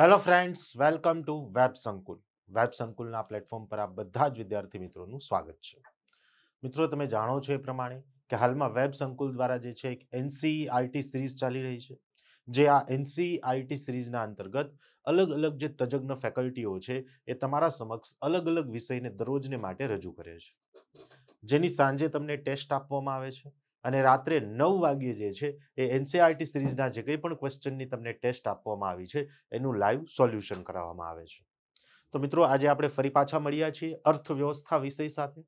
hello friends welcome to web Sankul વેબ સંકુલના platform પર આ બધા જ વિદ્યાર્થી મિત્રોનું સ્વાગત છે મિત્રો તમે જાણો છો એ પ્રમાણે કે હાલમાં વેબ સંકુલ દ્વારા જે છે એક એનસીઆરટી સિરીઝ e ચાલી રહી છે જે આ એનસીઆરટી સિરીઝના e અંતર્ગત અલગ અલગ જે તજજ્ઞ ફેકલ્ટીઓ છે એ તમારા સમક્ષ અલગ અલગ વિષયને દરરોજને માટે રજૂ કરે છે જેની સાંજે તમને ટેસ્ટ આપવામાં આવે છે અને રાત્રે નવ વાગ્યે જે છે એ એનસીઆરટી e સિરીઝના જે કંઈ પણ ક્વેશ્ચનની તમને ટેસ્ટ આપવામાં આવી છે એનું લાઈવ સોલ્યુશન કરાવવામાં આવે છે તો મિત્રો આજે આપણે ફરી પાછા મળ્યા છીએ અર્થવ્યવસ્થા વિષય સાથે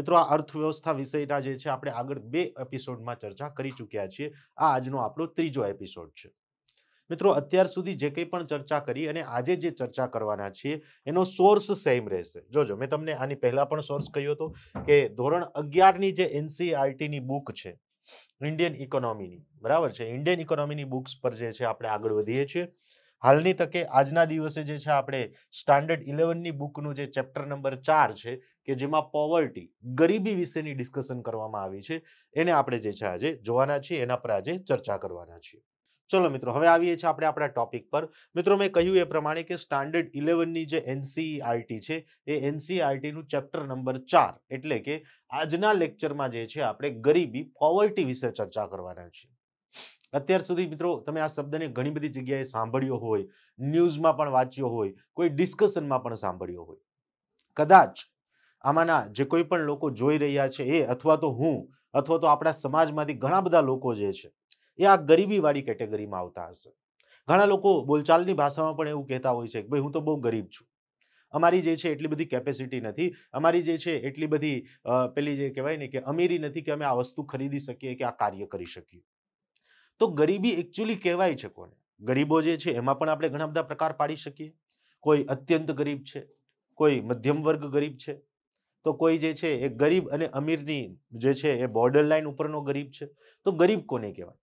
મિત્રો આ અર્થવ્યવસ્થા વિષયના જે છે આપણે આગળ બે એપિસોડમાં ચર્ચા કરી ચૂક્યા છીએ આ આજનો આપણો ત્રીજો એપિસોડ છે મિત્રો અત્યાર સુધી જે કંઈ પણ ચર્ચા કરી અને આજે જે ચર્ચા કરવાના છીએ એનો સોર્સ સેમ રહેશે જોજો મેં તમને આની પહેલાં પણ સોર્સ કહ્યો હતો કે ધોરણ અગિયારની જે એનસીઆરટીની e બુક છે ઇન્ડિયન ઇકોનોમીની બરાબર છે ઇન્ડિયન ઇકોનોમીની બુક્સ પર જે છે આપણે આગળ વધીએ છીએ હાલની તકે આજના દિવસે જે છે આપણે સ્ટાન્ડર્ડ ઇલેવનની બુકનું જે ચેપ્ટર નંબર ચાર છે કે જેમાં પોવર્ટી ગરીબી વિશેની ડિસ્કશન કરવામાં આવી છે એને આપણે જે છે આજે જોવાના છીએ એના પર આજે ચર્ચા કરવાના છીએ ચલો મિત્રો હવે આવીએ છીએ આપણે આપણા ટોપિક પર મિત્રો મેં કહ્યું એ પ્રમાણે કે સ્ટાન્ડર્ડ ઇલેવનની જે એનસીઆરટી e છે એ એનસીઆરટીનું ચેપ્ટર નંબર ચાર એટલે કે આજના લેક્ચરમાં જે છે આપણે ગરીબી પોવર્ટી વિશે ચર્ચા કરવાના છીએ અત્યાર સુધી મિત્રો તમે આ શબ્દને ઘણી બધી જગ્યાએ સાંભળ્યો હોય ન્યૂઝમાં પણ વાંચ્યો હોય કોઈ ડિસ્કશનમાં પણ સાંભળ્યો હોય કદાચ આમાંના જે કોઈ પણ લોકો જોઈ રહ્યા છે એ અથવા તો હું અથવા તો આપણા સમાજમાંથી ઘણા બધા લોકો જે છે એ આ ગરીબીવાળી કેટેગરીમાં આવતા હશે ઘણા લોકો બોલચાલની ભાષામાં પણ એવું કહેતા હોય છે કે ભાઈ હું તો બહુ ગરીબ છું અમારી જે છે એટલી બધી કેપેસિટી નથી અમારી જે છે એટલી બધી પેલી જે કહેવાય ને કે અમીરી નથી કે અમે આ વસ્તુ ખરીદી શકીએ કે આ કાર્ય કરી શકીએ તો ગરીબી એકચ્યુઅલી કહેવાય છે કોને ગરીબો જે છે એમાં પણ આપણે ઘણા બધા પ્રકાર પાડી શકીએ કોઈ અત્યંત ગરીબ છે કોઈ મધ્યમ વર્ગ ગરીબ છે તો કોઈ જે છે એ ગરીબ અને અમીરની જે છે એ બોર્ડર લાઈન ઉપરનો ગરીબ છે તો ગરીબ કોને કહેવાય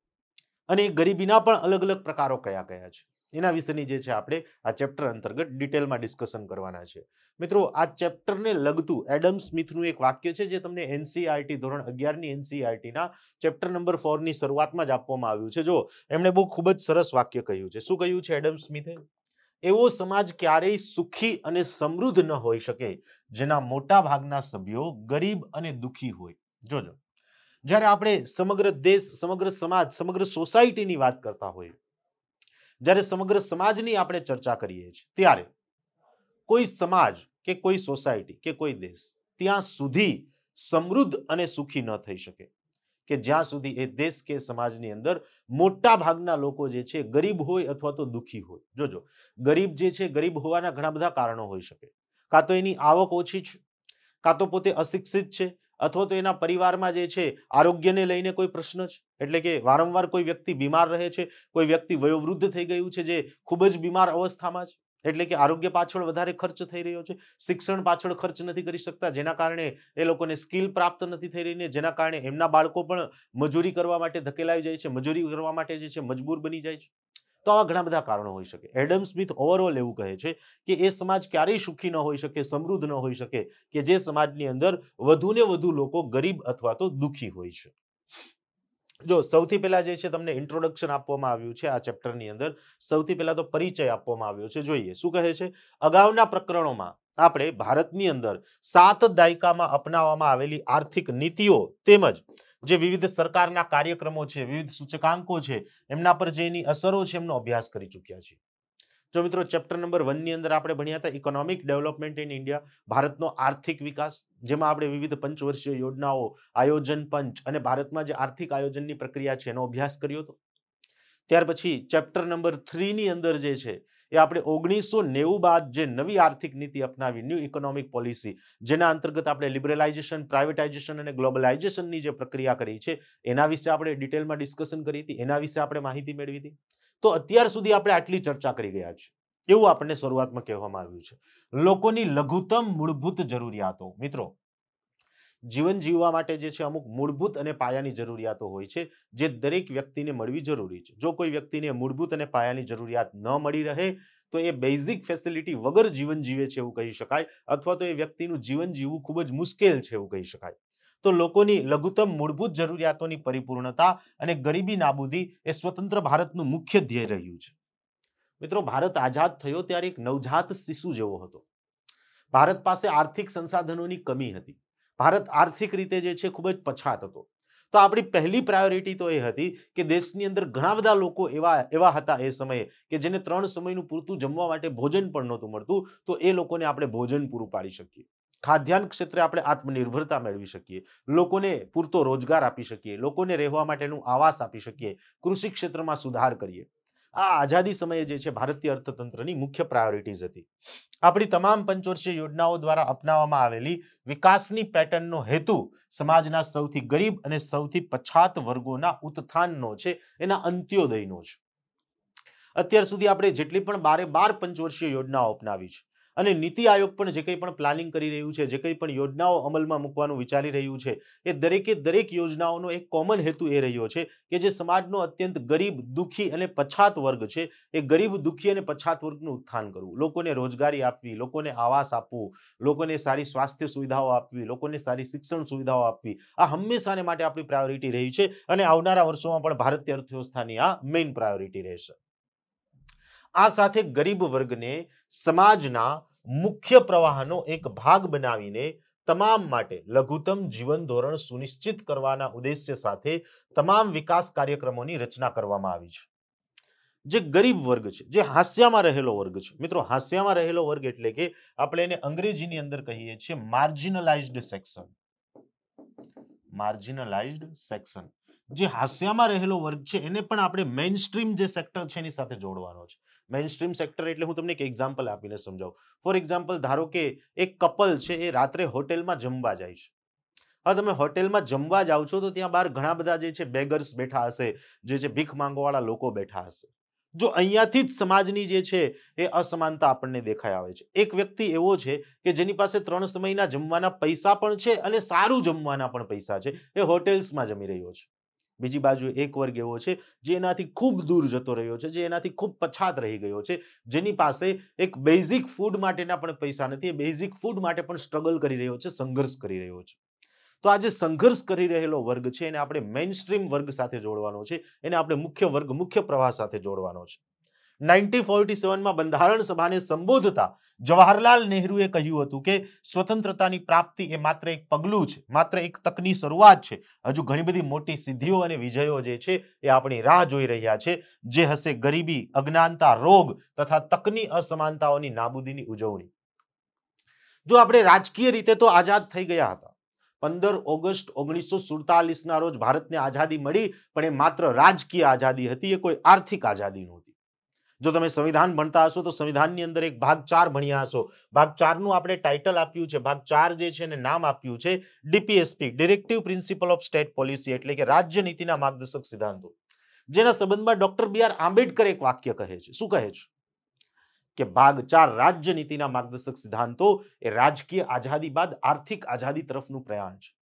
અને એ ગરીબીના પણ અલગ અલગ પ્રકારો કયા કયા છે એના વિશેની જે છે આપણે આ ચેપ્ટર અંતર્ગત ડિટેલમાં ડિસ્કશન કરવાના છે મિત્રો આ ચેપ્ટરને લગતું એડમ સ્મિથનું એક વાક્ય છે જે તમને એનસીઆરટી ધોરણ અગિયારની એનસીઆરટીના ચેપ્ટર નંબર ફોરની શરૂઆતમાં જ આપવામાં આવ્યું છે જો એમણે બહુ ખૂબ જ સરસ વાક્ય કહ્યું છે શું કહ્યું છે એડમ સ્મિથે એવો સમાજ ક્યારેય સુખી અને સમૃદ્ધ ન હોઈ શકે જેના મોટા ભાગના સભ્યો ગરીબ અને દુઃખી હોય જોજો જ્યારે આપણે સમગ્ર દેશ સમગ્ર સમાજ સમગ્ર સોસાયટીની વાત કરતા હોઈએ જ્યારે સમગ્ર સમાજની આપણે ચર્ચા કરીએ છીએ ત્યારે કોઈ સમાજ કે કોઈ સોસાયટી કે કોઈ દેશ ત્યાં સુધી સમૃદ્ધ અને સુખી ન થઈ શકે કે જ્યાં સુધી એ દેશ કે સમાજની અંદર મોટા ભાગના લોકો જે છે ગરીબ હોય અથવા તો દુઃખી હોય જોજો ગરીબ જે છે ગરીબ હોવાના ઘણા બધા કારણો હોઈ શકે કાં તો એની આવક ઓછી છે કાં તો પોતે અશિક્ષિત છે અથવા તો એના પરિવારમાં જે છે આરોગ્યને લઈને કોઈ પ્રશ્ન છે એટલે કે વારંવાર કોઈ વ્યક્તિ બીમાર રહે છે કોઈ વ્યક્તિ વયોવૃદ્ધ થઈ ગયું છે જે ખૂબ જ બીમાર અવસ્થામાં છે એટલે કે આરોગ્ય પાછળ વધારે ખર્ચ થઈ રહ્યો છે શિક્ષણ પાછળ ખર્ચ નથી કરી શકતા જેના કારણે એ લોકોને સ્કિલ પ્રાપ્ત નથી થઈ રહીને જેના કારણે એમના બાળકો પણ મજૂરી કરવા માટે ધકેલાઈ જાય છે મજૂરી કરવા માટે જે છે મજબૂર બની જાય છે તો આવા ઘણા બધા કારણો હોઈ શકે એડમ સ્મિથ ઓવરઓલ એવું કહે છે કે એ સમાજ ક્યારેય સુખી ન હોઈ શકે સમૃદ્ધ ન હોઈ શકે કે જે સમાજની અંદર વધુ ને વધુ લોકો ગરીબ અથવા તો દુઃખી હોય છે જો સૌથી પહેલા જે છે તમને ઇન્ટ્રોડક્શન આપવામાં આવ્યું છે આ ચેપ્ટરની અંદર સૌથી પહેલા તો પરિચય આપવામાં આવ્યો છે જોઈએ શું કહે છે અગાઉના પ્રકરણોમાં આપણે ભારતની અંદર સાત દાયકામાં અપનાવવામાં આવેલી આર્થિક નીતિઓ તેમજ જે વિવિધ સરકારના કાર્યક્રમો છે વિવિધ સૂચકાંકો છે એમના પર જે એની અસરો છે એમનો અભ્યાસ કરી ચૂક્યા છે જો મિત્રો ચેપ્ટર નંબર વનની અંદર આપણે ભણ્યા હતા ઇકોનોમિક ડેવલપમેન્ટ ઇન ઇન્ડિયા ભારતનો આર્થિક વિકાસ જેમાં આપણે વિવિધ પંચવર્ષીય યોજનાઓ આયોજન પંચ અને ભારતમાં જે આર્થિક આયોજનની પ્રક્રિયા છે એનો અભ્યાસ કર્યો હતો ત્યાર પછી ચેપ્ટર નંબર થ્રીની અંદર જે છે એ આપણે ઓગણીસો નેવું બાદ જે નવી આર્થિક નીતિ અપનાવી ન્યૂ ઇકોનોમિક પોલિસી જેના અંતર્ગત આપણે લિબરલાઇઝેશન પ્રાઇવેટાઇઝેશન અને ગ્લોબલાઇઝેશનની જે પ્રક્રિયા કરી છે એના વિશે આપણે ડિટેલમાં ડિસ્કશન કરી હતી એના વિશે આપણે માહિતી મેળવી હતી તો અત્યાર સુધી આપણે આટલી ચર્ચા કરી ગયા છીએ એવું આપણને શરૂઆતમાં કહેવામાં આવ્યું છે લોકોની લઘુત્તમ મૂળભૂત જરૂરિયાતો મિત્રો જીવન જીવવા માટે જે છે અમુક મૂળભૂત અને પાયાની જરૂરિયાતો હોય છે જે દરેક વ્યક્તિને મળવી જરૂરી છે જો કોઈ વ્યક્તિને મૂળભૂત અને પાયાની જરૂરિયાત ન મળી રહે તો એ બેઝિક ફેસિલિટી વગર જીવન જીવે છે એવું કહી શકાય અથવા તો એ વ્યક્તિનું જીવન જીવવું ખૂબ જ મુશ્કેલ છે એવું કહી શકાય તો લોકોની લઘુત્તમ મૂળભૂત જરૂરિયાતોની પરિપૂર્ણતા અને ગરીબી નાબૂદી એ સ્વતંત્ર ભારતનું મુખ્ય ધ્યેય રહ્યું છે મિત્રો ભારત આઝાદ થયો ત્યારે એક નવજાત શિશુ જેવો હતો ભારત પાસે આર્થિક સંસાધનોની કમી હતી ભારત આર્થિક રીતે જે છે ખૂબ જ પછાત હતો તો આપણી પહેલી પ્રાયોરિટી તો એ હતી કે દેશની અંદર ઘણા બધા લોકો એવા એવા હતા એ સમયે કે જેને ત્રણ સમયનું પૂરતું જમવા માટે ભોજન પણ નહોતું મળતું તો એ લોકોને આપણે ભોજન પૂરું પાડી શકીએ ખાદ્યાન્ન ક્ષેત્રે આપણે આત્મનિર્ભરતા મેળવી શકીએ લોકોને પૂરતો રોજગાર આપી શકીએ લોકોને રહેવા માટેનું આવાસ આપી શકીએ કૃષિ ક્ષેત્રમાં સુધાર કરીએ આ આઝાદી સમયે જે છે ભારતીય અર્થતંત્રની મુખ્ય પ્રાયોરિટીઝ હતી આપણી તમામ પંચવર્ષીય યોજનાઓ દ્વારા અપનાવવામાં આવેલી વિકાસની પેટર્નનો હેતુ સમાજના સૌથી ગરીબ અને સૌથી પછાત વર્ગોના ઉત્થાનનો છે એના અંત્યોદયનો છે અત્યાર સુધી આપણે જેટલી પણ બારે બાર પંચવર્ષીય યોજનાઓ અપનાવી છે અને નીતિ આયોગ પણ જે કંઈ પણ પ્લાનિંગ કરી રહ્યું છે જે કંઈ પણ યોજનાઓ અમલમાં મૂકવાનું વિચારી રહ્યું છે એ દરેકે દરેક યોજનાઓનો એક કોમન હેતુ એ રહ્યો છે કે જે સમાજનો અત્યંત ગરીબ દુઃખી અને પછાત વર્ગ છે એ ગરીબ દુઃખી અને પછાત વર્ગનું ઉત્થાન કરવું લોકોને રોજગારી આપવી લોકોને આવાસ આપવું લોકોને સારી સ્વાસ્થ્ય સુવિધાઓ આપવી લોકોને સારી શિક્ષણ સુવિધાઓ આપવી આ હંમેશાને માટે આપણી પ્રાયોરિટી રહી છે અને આવનારા વર્ષોમાં પણ ભારતીય અર્થવ્યવસ્થાની આ મેઇન પ્રાયોરિટી રહેશે આ સાથે ગરીબ વર્ગને સમાજના મુખ્ય પ્રવાહનો એક ભાગ બનાવીને તમામ માટે લઘુત્તમ જીવન ધોરણ સુનિશ્ચિત કરવાના ઉદ્દેશ્ય સાથે તમામ વિકાસ કાર્યક્રમોની રચના કરવામાં આવી છે જે ગરીબ વર્ગ છે જે હાસ્યામાં રહેલો વર્ગ છે મિત્રો હાસ્યામાં રહેલો વર્ગ એટલે કે આપણે એને અંગ્રેજીની અંદર કહીએ છીએ માર્જિનલાઇઝ્ડ સેક્શન માર્જિનલાઇઝ્ડ સેક્શન જે હાસ્યામાં રહેલો વર્ગ છે એને પણ આપણે મેઇન સ્ટ્રીમ જે સેક્ટર છે એની સાથે જોડવાનો છે મેઇન સ્ટ્રીમ સેક્ટર એટલે હું તમને એક એક્ઝામ્પલ આપીને સમજાવું ફોર એક્ઝામ્પલ ધારો કે એક કપલ છે એ રાત્રે હોટેલમાં જમવા જાય છે હવે તમે હોટેલમાં જમવા જાઓ છો તો ત્યાં બહાર ઘણા બધા જે છે બેગર્સ બેઠા હશે જે છે ભીખ માંગવાળા લોકો બેઠા હશે જો અહીંયાથી જ સમાજની જે છે એ અસમાનતા આપણને દેખાઈ આવે છે એક વ્યક્તિ એવો છે કે જેની પાસે ત્રણ સમયના જમવાના પૈસા પણ છે અને સારું જમવાના પણ પૈસા છે એ હોટેલ્સમાં જમી રહ્યો છે બીજી બાજુ એક વર્ગ એવો છે જે એનાથી ખૂબ દૂર જતો રહ્યો છે જે એનાથી ખૂબ પછાત રહી ગયો છે જેની પાસે એક બેઝિક ફૂડ માટેના પણ પૈસા નથી એ બેઝિક ફૂડ માટે પણ સ્ટ્રગલ કરી રહ્યો છે સંઘર્ષ કરી રહ્યો છે તો આજે સંઘર્ષ કરી રહેલો વર્ગ છે એને આપણે મેઇન સ્ટ્રીમ વર્ગ સાથે જોડવાનો છે એને આપણે મુખ્ય વર્ગ મુખ્ય પ્રવાહ સાથે જોડવાનો છે નાઇન્ટીન ફોર્ટી સેવનમાં બંધારણ સભાને સંબોધતા જવાહરલાલ નહેરુએ કહ્યું હતું કે સ્વતંત્રતાની પ્રાપ્તિ એ માત્ર એક પગલું છે માત્ર એક તકની શરૂઆત છે હજુ ઘણી બધી મોટી સિદ્ધિઓ અને વિજયો જે છે એ આપણી રાહ જોઈ રહ્યા છે જે હશે ગરીબી અજ્ઞાનતા રોગ તથા તકની અસમાનતાઓની નાબૂદીની ઉજવણી જો આપણે રાજકીય રીતે તો આઝાદ થઈ ગયા હતા પંદર ઓગસ્ટ ઓગણીસો સુડતાલીસના રોજ ભારતને આઝાદી મળી પણ એ માત્ર રાજકીય આઝાદી હતી એ કોઈ આર્થિક આઝાદી નહોતી જો તમે સંવિધાન ભણતા હશો તો સંવિધાનની અંદર એક ભાગ ચાર ભણ્યા હશો ભાગ ચારનું આપણે ટાઇટલ આપ્યું છે ભાગ ચાર જે છે એને નામ આપ્યું છે DPSP directive principle of state policy એટલે કે રાજ્ય નીતિના માર્ગદર્શક સિદ્ધાંતો જેના સંબંધમાં ડોક્ટર બી આર આંબેડકર એક વાક્ય કહે છે શું કહે છે કે ભાગ ચાર રાજ્ય નીતિના માર્ગદર્શક સિદ્ધાંતો એ રાજકીય આઝાદી બાદ આર્થિક આઝાદી તરફનું પ્રયાણ છે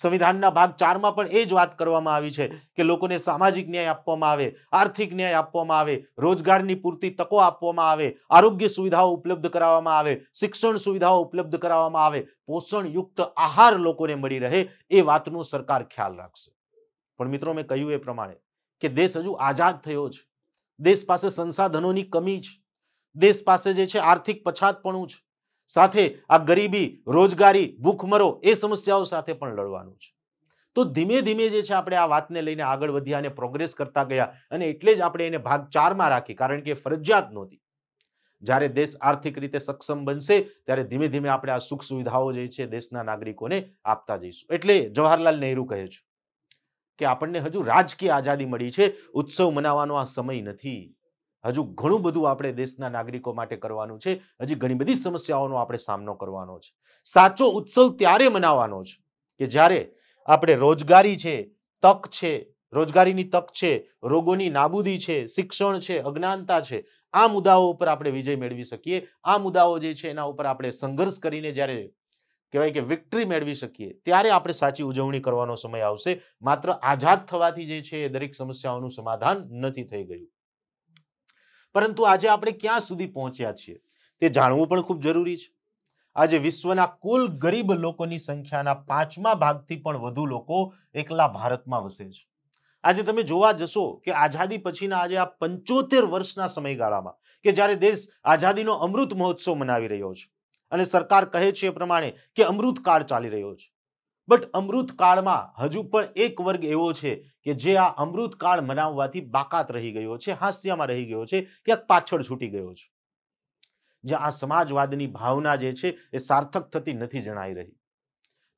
સંવિધાનના ભાગ ચારમાં પણ એ જ વાત કરવામાં આવી છે કે લોકોને સામાજિક ન્યાય આપવામાં આવે આર્થિક ન્યાય આપવામાં આવે રોજગારની પૂરતી તકો આપવામાં આવે આરોગ્ય સુવિધાઓ ઉપલબ્ધ કરાવવામાં આવે શિક્ષણ સુવિધાઓ ઉપલબ્ધ કરાવવામાં આવે પોષણયુક્ત આહાર લોકોને મળી રહે એ વાતનો સરકાર ખ્યાલ રાખશે પણ મિત્રો મેં કહ્યું એ પ્રમાણે કે દેશ હજુ આઝાદ થયો છે દેશ પાસે સંસાધનોની કમી જ દેશ પાસે જે છે આર્થિક પછાતપણું છે સાથે આ ગરીબી રોજગારી ભૂખમરો એ સમસ્યાઓ સાથે પણ લડવાનું છે તો ધીમે ધીમે જે છે આપણે આ વાતને લઈને આગળ વધ્યા અને પ્રોગ્રેસ કરતા ગયા અને એટલે જ આપણે એને ભાગ ચારમાં રાખી કારણ કે ફરજિયાત નહોતી જ્યારે દેશ આર્થિક રીતે સક્ષમ બનશે ત્યારે ધીમે ધીમે આપણે આ સુખ સુવિધાઓ જે છે દેશના નાગરિકોને આપતા જઈશું એટલે જવાહરલાલ નહેરુ કહે છે કે આપણને હજુ રાજકીય આઝાદી મળી છે ઉત્સવ મનાવવાનો આ સમય નથી હજુ ઘણું બધું આપણે દેશના નાગરિકો માટે કરવાનું છે હજી ઘણી બધી સમસ્યાઓનો આપણે સામનો કરવાનો છે સાચો ઉત્સવ ત્યારે મનાવવાનો છે કે જ્યારે આપણે રોજગારી છે તક છે રોજગારીની તક છે રોગોની નાબૂદી છે શિક્ષણ છે અજ્ઞાનતા છે આ મુદ્દાઓ ઉપર આપણે વિજય મેળવી શકીએ આ મુદ્દાઓ જે છે એના ઉપર આપણે સંઘર્ષ કરીને જ્યારે કહેવાય કે વિક્ટરી મેળવી શકીએ ત્યારે આપણે સાચી ઉજવણી કરવાનો સમય આવશે માત્ર આઝાદ થવાથી જે છે એ દરેક સમસ્યાઓનું સમાધાન નથી થઈ ગયું પરંતુ આજે આપણે ક્યાં સુધી પહોંચ્યા છીએ તે જાણવું પણ ખૂબ જરૂરી છે આજે વિશ્વના કુલ ગરીબ લોકોની સંખ્યાના પાંચમા ભાગથી પણ વધુ લોકો એકલા ભારતમાં વસે છે આજે તમે જોવા જશો કે આઝાદી પછીના આજે આ પંચોતેર વર્ષના સમયગાળામાં કે જ્યારે દેશ આઝાદીનો અમૃત મહોત્સવ મનાવી રહ્યો છે અને સરકાર કહે છે એ પ્રમાણે કે અમૃતકાળ ચાલી રહ્યો છે બટ અમૃતકાળમાં હજુ પણ એક વર્ગ એવો છે કે જે આ અમૃતકાળ મનાવવાથી બાકાત રહી ગયો છે હાસ્યમાં રહી ગયો છે ક્યાંક પાછળ છૂટી ગયો છે જ્યાં આ સમાજવાદની ભાવના જે છે એ સાર્થક થતી નથી જણાઈ રહી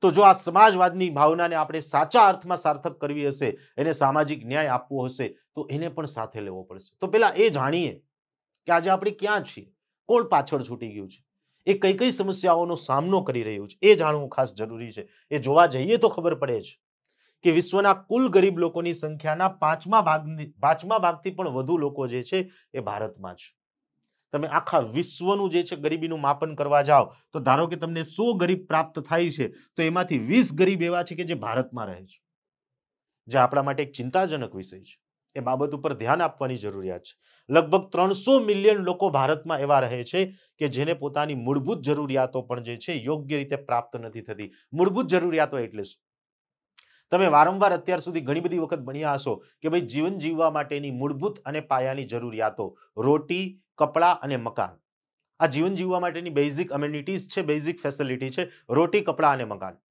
તો જો આ સમાજવાદની ભાવનાને આપણે સાચા અર્થમાં સાર્થક કરવી હશે એને સામાજિક ન્યાય આપવો હશે તો એને પણ સાથે લેવો પડશે તો પેલા એ જાણીએ કે આજે આપણે ક્યાં છીએ કોણ પાછળ છૂટી ગયું છે એ કઈ કઈ સમસ્યાઓનો સામનો કરી રહ્યું છે એ જાણવું ખાસ જરૂરી છે એ જોવા જઈએ તો ખબર પડે છે કે વિશ્વના કુલ ગરીબ લોકોની સંખ્યાના પાંચમા ભાગની પાંચમા ભાગથી પણ વધુ લોકો જે છે એ ભારતમાં છે તમે આખા વિશ્વનું જે છે ગરીબીનું માપન કરવા જાઓ તો ધારો કે તમને સો ગરીબ પ્રાપ્ત થાય છે તો એમાંથી વીસ ગરીબ એવા છે કે જે ભારતમાં રહે છે જે આપણા માટે એક ચિંતાજનક વિષય છે એ બાબત ઉપર ધ્યાન આપવાની જરૂરિયાત છે લગભગ ત્રણસો મિલિયન લોકો ભારતમાં એવા રહે છે કે જેને પોતાની મૂળભૂત જરૂરિયાતો પણ જે છે યોગ્ય રીતે પ્રાપ્ત નથી થતી મૂળભૂત જરૂરિયાતો એટલે શું તમે વારંવાર અત્યાર સુધી ઘણી બધી વખત ભણ્યા હશો કે ભાઈ જીવન જીવવા માટેની મૂળભૂત અને પાયાની જરૂરિયાતો રોટી કપડાં અને મકાન આ જીવન જીવવા માટેની બેઝિક અમ્યુનિટીઝ છે બેઝિક ફેસિલિટી છે રોટી કપડાં અને મકાન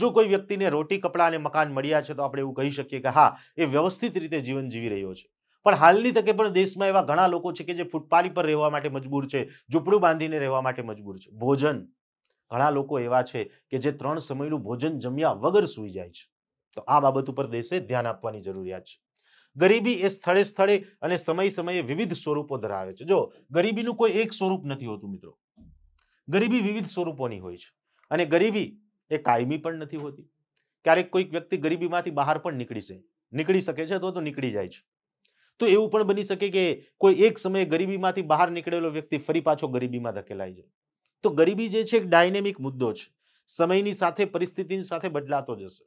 જો કોઈ વ્યક્તિને રોટી કપડાં અને મકાન મળ્યા છે તો આપણે એવું કહી શકીએ કે હા એ વ્યવસ્થિત રીતે જીવન જીવી રહ્યો છે પણ હાલની તકે પણ દેશમાં એવા ઘણા લોકો છે કે જે ફૂટપારી પર રહેવા માટે મજબૂર છે ઝૂંપડું બાંધીને રહેવા માટે મજબૂર છે ભોજન ઘણા લોકો એવા છે કે જે ત્રણ સમયનું ભોજન જમ્યા વગર સૂઈ જાય છે તો આ બાબત ઉપર દેશે ધ્યાન આપવાની જરૂરિયાત છે ગરીબી એ સ્થળે સ્થળે અને સમય સમયે વિવિધ સ્વરૂપો ધરાવે છે જો ગરીબીનું કોઈ એક સ્વરૂપ નથી હોતું મિત્રો ગરીબી વિવિધ સ્વરૂપોની હોય છે અને ગરીબી એ કાયમી પણ નથી હોતી ક્યારેક કોઈક વ્યક્તિ ગરીબીમાંથી બહાર પણ નીકળી છે નીકળી શકે છે અથવા તો નીકળી જાય છે તો એવું પણ બની શકે કે કોઈ એક સમયે ગરીબીમાંથી બહાર નીકળેલો વ્યક્તિ ફરી પાછો ગરીબીમાં ધકેલાઈ જાય તો ગરીબી જે છે એક ડાયનેમિક મુદ્દો છે સમયની સાથે પરિસ્થિતિની સાથે બદલાતો જશે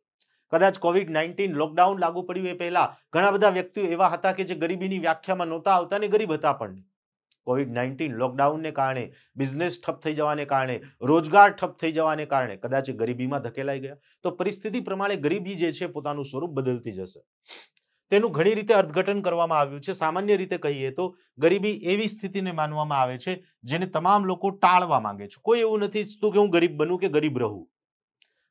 કદાચ કોવિડ નાઇન્ટીન લોકડાઉન લાગુ પડ્યું એ પહેલા ઘણા બધા વ્યક્તિઓ એવા હતા કે જે ગરીબીની વ્યાખ્યામાં નહોતા આવતા ને ગરીબ હતા પણ નહીં કોવિડ નાઇન્ટીન લોકડાઉનને કારણે બિઝનેસ ઠપ થઈ જવાને કારણે રોજગાર ઠપ થઈ જવાને કારણે કદાચ ગરીબીમાં ધકેલાઈ ગયા તો પરિસ્થિતિ પ્રમાણે ગરીબી જે છે પોતાનું સ્વરૂપ બદલતી જશે તેનું ઘણી રીતે અર્થઘટન કરવામાં આવ્યું છે સામાન્ય રીતે કહીએ તો ગરીબી એવી સ્થિતિને માનવામાં આવે છે જેને તમામ લોકો ટાળવા માંગે છે કોઈ એવું નથી ઈચ્છતું કે હું ગરીબ બનું કે ગરીબ રહું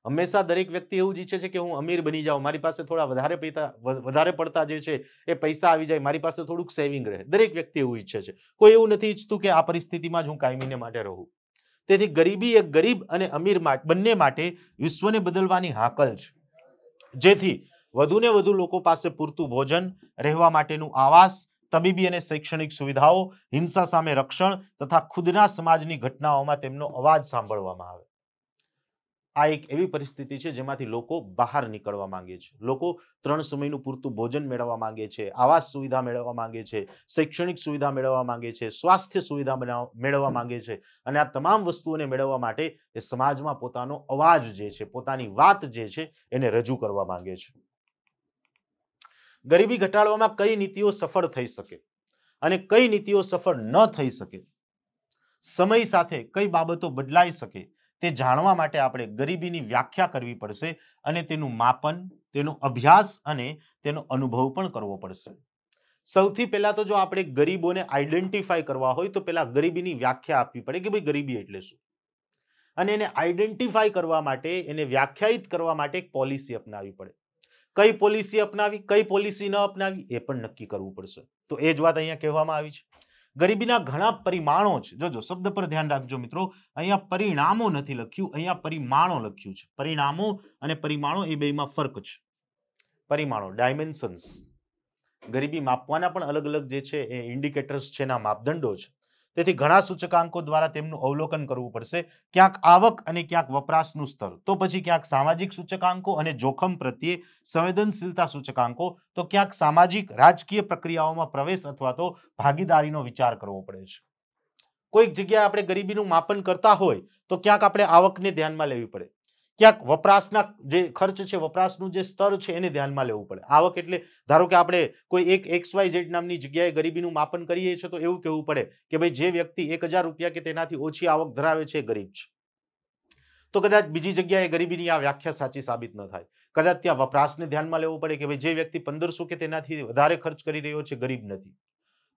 હંમેશા દરેક વ્યક્તિ એવું જ ઈચ્છે છે કે હું અમીર બની જાઉં મારી પાસે થોડા વધારે પૈસા વધારે પડતા જે છે એ પૈસા આવી જાય મારી પાસે થોડુંક સેવિંગ રહે દરેક વ્યક્તિ એવું ઈચ્છે છે કોઈ એવું નથી ઈચ્છતું કે આ પરિસ્થિતિમાં જ હું કાયમીને માટે રહું તેથી ગરીબી એક ગરીબ અને અમીર બંને માટે વિશ્વને બદલવાની હાકલ છે જેથી વધુને વધુ લોકો પાસે પૂરતું ભોજન રહેવા માટેનું આવાસ તબીબી અને શૈક્ષણિક સુવિધાઓ હિંસા સામે રક્ષણ તથા ખુદના સમાજની ઘટનાઓમાં તેમનો અવાજ સાંભળવામાં આવે આ એક એવી પરિસ્થિતિ છે જેમાંથી લોકો બહાર નીકળવા માંગે છે લોકો ત્રણ સમયનું પૂરતું ભોજન મેળવવા માંગે છે આવાસ સુવિધા મેળવવા માંગે છે શૈક્ષણિક સુવિધા મેળવવા માંગે છે સ્વાસ્થ્ય સુવિધા મેળવવા માંગે છે અને આ તમામ વસ્તુઓને મેળવવા માટે એ સમાજમાં પોતાનો અવાજ જે છે પોતાની વાત જે છે એને રજૂ કરવા માંગે છે ગરીબી ઘટાડવામાં કઈ નીતિઓ સફળ થઈ શકે અને કઈ નીતિઓ સફળ ન થઈ શકે સમય સાથે કઈ બાબતો બદલાઈ શકે તે જાણવા માટે આપણે ગરીબીની વ્યાખ્યા કરવી પડશે અને તેનું માપન તેનો અભ્યાસ અને તેનો અનુભવ પણ કરવો પડશે સૌથી પહેલાં તો જો આપણે ગરીબોને આઈડેન્ટિફાય કરવા હોય તો પહેલાં ગરીબીની વ્યાખ્યા આપવી પડે કે ભાઈ ગરીબી એટલે શું અને એને આઈડેન્ટિફાય કરવા માટે એને વ્યાખ્યાયિત કરવા માટે એક પોલિસી અપનાવવી પડે કઈ પોલિસી અપનાવી કઈ પોલિસી ન અપનાવી એ પણ નક્કી કરવું પડશે તો એ જ વાત અહીંયા કહેવામાં આવી છે ગરીબીના ઘણા પરિમાણો છે જોજો શબ્દ પર ધ્યાન રાખજો મિત્રો અહીંયા પરિણામો નથી લખ્યું અહીંયા પરિમાણો લખ્યું છે પરિણામો અને પરિમાણો એ બેમાં ફરક છે પરિમાણો ડાયમેન્શન્સ ગરીબી માપવાના પણ અલગ અલગ જે છે એ ઇન્ડિકેટર્સ છે માપદંડો છે તેથી ઘણા સૂચકાંકો દ્વારા તેમનું અવલોકન કરવું પડશે ક્યાંક આવક અને ક્યાંક વપરાશનું સ્તર તો પછી ક્યાંક સામાજિક સૂચકાંકો અને જોખમ પ્રત્યે સંવેદનશીલતા સૂચકાંકો તો ક્યાંક સામાજિક રાજકીય પ્રક્રિયાઓમાં પ્રવેશ અથવા તો ભાગીદારીનો વિચાર કરવો પડે છે કોઈક જગ્યાએ આપણે ગરીબીનું માપન કરતા હોય તો ક્યાંક આપણે આવકને ધ્યાનમાં લેવી પડે ક્યાંક વપરાશના જે ખર્ચ છે વપરાશનું જે સ્તર છે એને ધ્યાનમાં લેવું પડે આવક એટલે ધારો કે આપણે કોઈ એક એક્સ વાય ઝેડ નામની જગ્યાએ ગરીબીનું માપન કરીએ છીએ તો એવું કહેવું પડે કે ભાઈ જે વ્યક્તિ એક રૂપિયા કે તેનાથી ઓછી આવક ધરાવે છે ગરીબ છે તો કદાચ બીજી જગ્યાએ ગરીબીની આ વ્યાખ્યા સાચી સાબિત ન થાય કદાચ ત્યાં વપરાશને ધ્યાનમાં લેવું પડે કે ભાઈ જે વ્યક્તિ પંદરસો કે તેનાથી વધારે ખર્ચ કરી રહ્યો છે ગરીબ નથી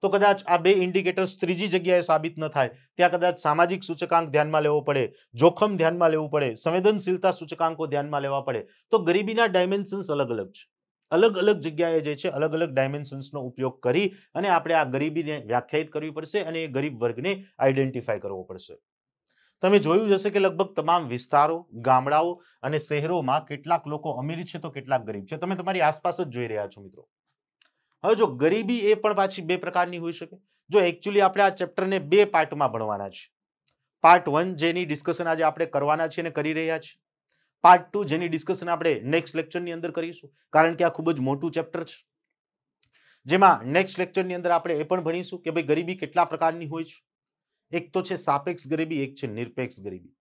તો કદાચ આ બે ઇન્ડિકેટર્સ ત્રીજી જગ્યાએ સાબિત ન થાય ત્યાં કદાચ સામાજિક સૂચકાંક ધ્યાનમાં લેવો પડે જોખમ ધ્યાનમાં લેવું પડે સંવેદનશીલતા સૂચકાંકો ધ્યાનમાં લેવા પડે તો ગરીબીના ડાયમેન્શન્સ અલગ અલગ છે અલગ અલગ જગ્યાએ જે છે અલગ અલગ ડાયમેન્શન્સનો ઉપયોગ કરી અને આપણે આ ગરીબીને વ્યાખ્યાયિત કરવી પડશે અને એ ગરીબ વર્ગને આઈડેન્ટિફાય કરવો પડશે તમે જોયું જશે કે લગભગ તમામ વિસ્તારો ગામડાઓ અને શહેરોમાં કેટલાક લોકો અમીર છે તો કેટલાક ગરીબ છે તમે તમારી આસપાસ જ જોઈ રહ્યા છો મિત્રો હવે જો ગરીબી એ પણ પાછી બે પ્રકારની હોઈ શકે જો એકચ્યુઅલી આપણે આ ચેપ્ટરને બે પાર્ટમાં ભણવાના છે પાર્ટ વન જેની ડિસ્કશન આજે આપણે કરવાના છીએ અને કરી રહ્યા છીએ પાર્ટ ટુ જેની ડિસ્કશન આપણે નેક્સ્ટ લેક્ચરની અંદર કરીશું કારણ કે આ ખૂબ જ મોટું ચેપ્ટર છે જેમાં નેક્સ્ટ લેક્ચરની અંદર આપણે એ પણ ભણીશું કે ભાઈ ગરીબી કેટલા પ્રકારની હોય છે એક તો છે સાપેક્ષ ગરીબી એક છે નિરપેક્ષ ગરીબી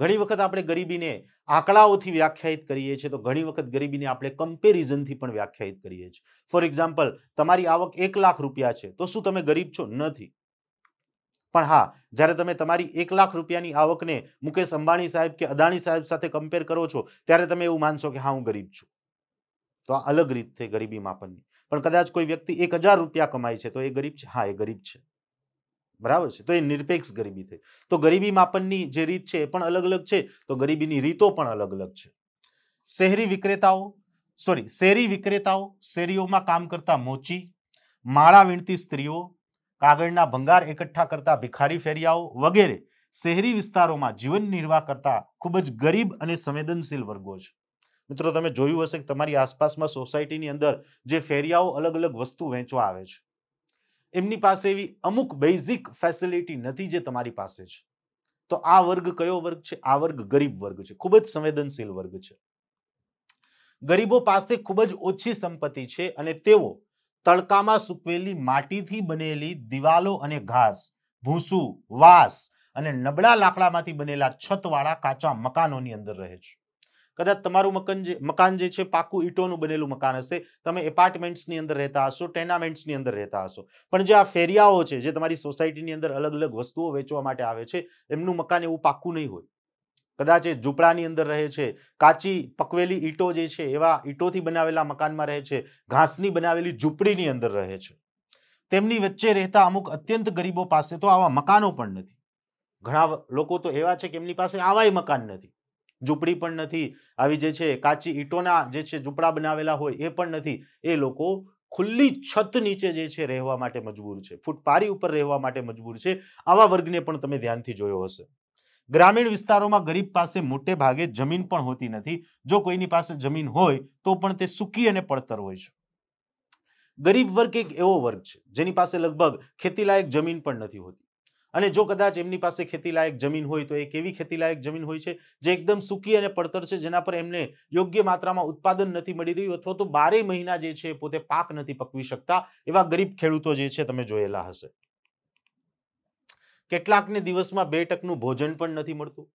ઘણી વખત આપણે ગરીબીને આંકડાઓથી વ્યાખ્યાયિત કરીએ છીએ તો ઘણી વખત ગરીબીને આપણે કમ્પેરિઝનથી પણ વ્યાખ્યાયિત કરીએ છીએ ફોર એક્ઝામ્પલ તમારી આવક એક લાખ રૂપિયા છે તો શું તમે ગરીબ છો નથી પણ હા જ્યારે તમે તમારી એક લાખ રૂપિયાની આવકને મુકેશ અંબાણી સાહેબ કે અદાણી સાહેબ સાથે કમ્પેર કરો છો ત્યારે તમે એવું માનશો કે હા હું ગરીબ છું તો આ અલગ રીત છે ગરીબી માપનની પણ કદાચ કોઈ વ્યક્તિ એક રૂપિયા કમાય છે તો એ ગરીબ છે હા એ ગરીબ છે બરાબર છે તો એ નિરપેક્ષ ગરીબી થઈ તો ગરીબી માપનની જે રીત છે એ પણ અલગ અલગ છે તો ગરીબીની રીતો પણ અલગ અલગ છે શહેરી વિક્રેતાઓ સોરી શેરી વિક્રેતાઓ શેરીઓમાં કામ કરતા મોચી માળા વીણતી સ્ત્રીઓ કાગળના ભંગાર એકઠા કરતા ભિખારી ફેરિયાઓ વગેરે શહેરી વિસ્તારોમાં જીવન નિર્વાહ કરતા ખૂબ જ ગરીબ અને સંવેદનશીલ વર્ગો છે મિત્રો તમે જોયું હશે કે તમારી આસપાસમાં સોસાયટીની અંદર જે ફેરિયાઓ અલગ અલગ વસ્તુ વહેંચવા આવે છે એમની પાસે એવી અમુક બેઝિક ફેસિલિટી નથી જે તમારી પાસે છે તો આ વર્ગ કયો વર્ગ છે આ વર્ગ ગરીબ વર્ગ છે ખૂબ જ સંવેદનશીલ વર્ગ છે ગરીબો પાસે ખૂબ જ ઓછી સંપત્તિ છે અને તેઓ તડકામાં સૂકવેલી માટીથી બનેલી દિવાલો અને ઘાસ ભૂસું વાસ અને નબળા લાકડામાંથી બનેલા છતવાળા કાચા મકાનોની અંદર રહે છે કદાચ તમારું મકાન જે મકાન જે છે પાકું ઈટોનું બનેલું મકાન હશે તમે એપાર્ટમેન્ટ્સની અંદર રહેતા હશો ટેનામેન્ટ્સની અંદર રહેતા હશો પણ જે આ ફેરિયાઓ છે જે તમારી સોસાયટીની અંદર અલગ અલગ વસ્તુઓ વેચવા માટે આવે છે એમનું મકાન એવું પાકું નહીં હોય કદાચ એ ઝૂંપડાની અંદર રહે છે કાચી પકવેલી ઈંટો જે છે એવા ઈંટોથી બનાવેલા મકાનમાં રહે છે ઘાસની બનાવેલી ઝૂંપડીની અંદર રહે છે તેમની વચ્ચે રહેતા અમુક અત્યંત ગરીબો પાસે તો આવા મકાનો પણ નથી ઘણા લોકો તો એવા છે કે એમની પાસે આવાય મકાન નથી ઝૂંપડી પણ નથી આવી જે છે કાચી ઈંટોના જે છે ઝૂંપડા બનાવેલા હોય એ પણ નથી એ લોકો ખુલ્લી છત નીચે જે છે રહેવા માટે મજબૂર છે ફૂટપારી ઉપર રહેવા માટે મજબૂર છે આવા વર્ગને પણ તમે ધ્યાનથી જોયો હશે ગ્રામીણ વિસ્તારોમાં ગરીબ પાસે મોટે ભાગે જમીન પણ હોતી નથી જો કોઈની પાસે જમીન હોય તો પણ તે સૂકી અને પડતર હોય છે ગરીબ વર્ગ એક એવો વર્ગ છે જેની પાસે લગભગ ખેતીલાયક જમીન પણ નથી હોતી અને જો કદાચ એમની પાસે ખેતીલાયક જમીન હોય તો એ કેવી ખેતીલાયક જમીન હોય છે જે એકદમ સૂકી અને પડતર છે જેના પર એમને યોગ્ય માત્રામાં ઉત્પાદન નથી મળી રહ્યું અથવા તો બારે મહિના જે છે પોતે પાક નથી પકવી શકતા એવા ગરીબ ખેડૂતો જે છે તમે જોયેલા હશે કેટલાકને દિવસમાં બે ટકનું ભોજન પણ નથી મળતું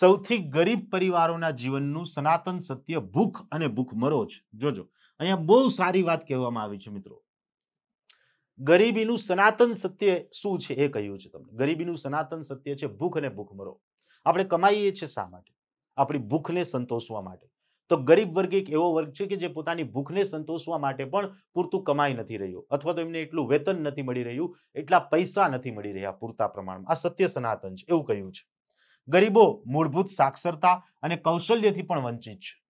સૌથી ગરીબ પરિવારોના જીવનનું સનાતન સત્ય ભૂખ અને ભૂખમરો છે જોજો અહીંયા બહુ સારી વાત કહેવામાં આવી છે મિત્રો ગરીબીનું સનાતન સત્ય શું છે એ કહ્યું છે તમને ગરીબીનું સનાતન સત્ય છે ભૂખ અને ભૂખ મરો આપણે કમાઈએ છીએ શા માટે આપણી ભૂખને સંતોષવા માટે તો ગરીબ વર્ગ એક એવો વર્ગ છે કે જે પોતાની ભૂખને સંતોષવા માટે પણ પૂરતું કમાઈ નથી રહ્યું અથવા તો એમને એટલું વેતન નથી મળી રહ્યું એટલા પૈસા નથી મળી રહ્યા પૂરતા પ્રમાણમાં આ સત્ય સનાતન છે એવું કહ્યું છે ગરીબો મૂળભૂત સાક્ષરતા અને કૌશલ્યથી પણ વંચિત છે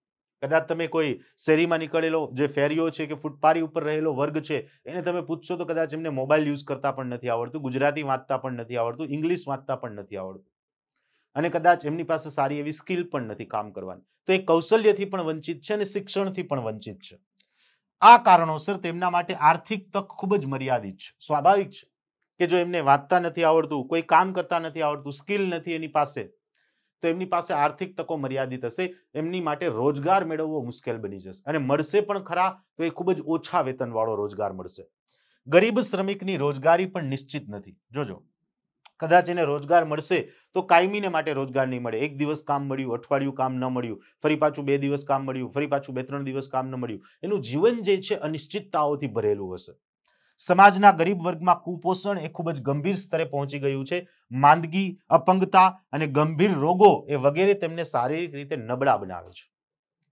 કદાચ તમે કોઈ શેરીમાં નીકળેલો જે ફેરીઓ છે કે ફૂટપારી ઉપર રહેલો વર્ગ છે એને તમે પૂછશો તો કદાચ એમને મોબાઈલ યુઝ કરતા પણ નથી આવડતું ગુજરાતી વાંચતા પણ નથી આવડતું ઇંગ્લિશ વાંચતા પણ નથી આવડતું અને કદાચ એમની પાસે સારી એવી સ્કિલ પણ નથી કામ કરવાની તો એ કૌશલ્યથી પણ વંચિત છે અને શિક્ષણથી પણ વંચિત છે આ કારણોસર તેમના માટે આર્થિક તક ખૂબ જ મર્યાદિત છે સ્વાભાવિક છે કે જો એમને વાંચતા નથી આવડતું કોઈ કામ કરતા નથી આવડતું સ્કિલ નથી એની પાસે તો એમની પાસે આર્થિક તકો મર્યાદિત હશે એમની માટે રોજગાર મેળવવો મુશ્કેલ બની જશે અને મળશે પણ ખરા તો એ ખૂબ જ ઓછા વેતનવાળો રોજગાર મળશે ગરીબ શ્રમિકની રોજગારી પણ નિશ્ચિત નથી જોજો કદાચ એને રોજગાર મળશે તો કાયમીને માટે રોજગાર નહીં મળે એક દિવસ કામ મળ્યું અઠવાડિયું કામ ન મળ્યું ફરી પાછું બે દિવસ કામ મળ્યું ફરી પાછું બે ત્રણ દિવસ કામ ન મળ્યું એનું જીવન જે છે અનિશ્ચિતતાઓથી ભરેલું હશે સમાજના ગરીબ વર્ગમાં કુપોષણ એ ખૂબ જ ગંભીર સ્તરે પહોંચી ગયું છે માંદગી અપંગતા અને ગંભીર રોગો એ વગેરે તેમને શારીરિક રીતે નબળા બનાવે છે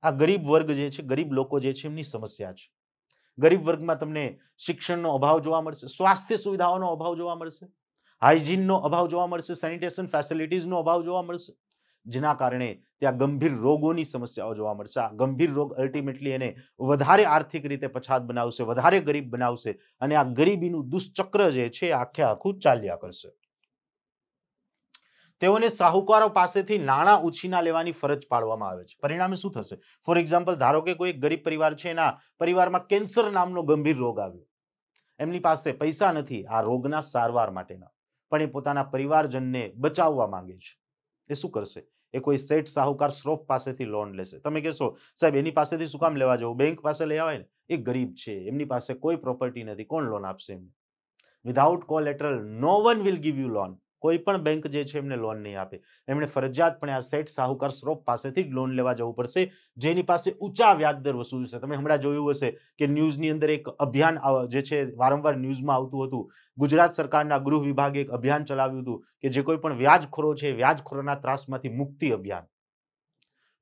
આ ગરીબ વર્ગ જે છે ગરીબ લોકો જે છે એમની સમસ્યા છે ગરીબ વર્ગમાં તમને શિક્ષણનો અભાવ જોવા મળશે સ્વાસ્થ્ય સુવિધાઓનો અભાવ જોવા મળશે હાઇજીનનો અભાવ જોવા મળશે સેનિટેશન ફેસિલિટીઝનો અભાવ જોવા મળશે જેના કારણે ત્યાં ગંભીર રોગોની સમસ્યાઓ જોવા મળશે આ ગંભીર રોગ અલ્ટિમેટલી એને વધારે આર્થિક રીતે પછાત બનાવશે વધારે ગરીબ બનાવશે અને આ ગરીબીનું દુષ્ચક્ર જે છે આખે આખું ચાલ્યા કરશે તેઓને સાહુકારો પાસેથી નાણાં ઉછીના લેવાની ફરજ પાડવામાં આવે છે પરિણામે શું થશે ફોર એક્ઝામ્પલ ધારો કે કોઈ ગરીબ પરિવાર છે એના પરિવારમાં કેન્સર નામનો ગંભીર રોગ આવ્યો એમની પાસે પૈસા નથી આ રોગના સારવાર માટેના પણ એ પોતાના પરિવારજનને બચાવવા માંગે છે એ શું કરશે એ કોઈ સેટ સાહુકાર શ્રોફ પાસેથી લોન લેશે તમે કહેશો સાહેબ એની પાસેથી શું કામ લેવા જવું બેંક પાસે લઈ આવે ને એ ગરીબ છે એમની પાસે કોઈ પ્રોપર્ટી નથી કોણ લોન આપશે એમને without collateral no one will give you loan કોઈ પણ બેંક જે છે એમને લોન નહીં આપે એમણે ફરજિયાતપણે આ સેટ સાહુકાર સ્રોપ પાસેથી જ લોન લેવા જવું પડશે જેની પાસે ઊંચા વ્યાજદર વસૂલ છે તમે હમણાં જોયું હશે કે ન્યૂઝની અંદર એક અભિયાન જે છે વારંવાર ન્યૂઝમાં આવતું હતું ગુજરાત સરકારના ગૃહ વિભાગે એક અભિયાન ચલાવ્યું હતું કે જે કોઈ પણ વ્યાજખોરો છે વ્યાજખોરોના ત્રાસમાંથી મુક્તિ અભિયાન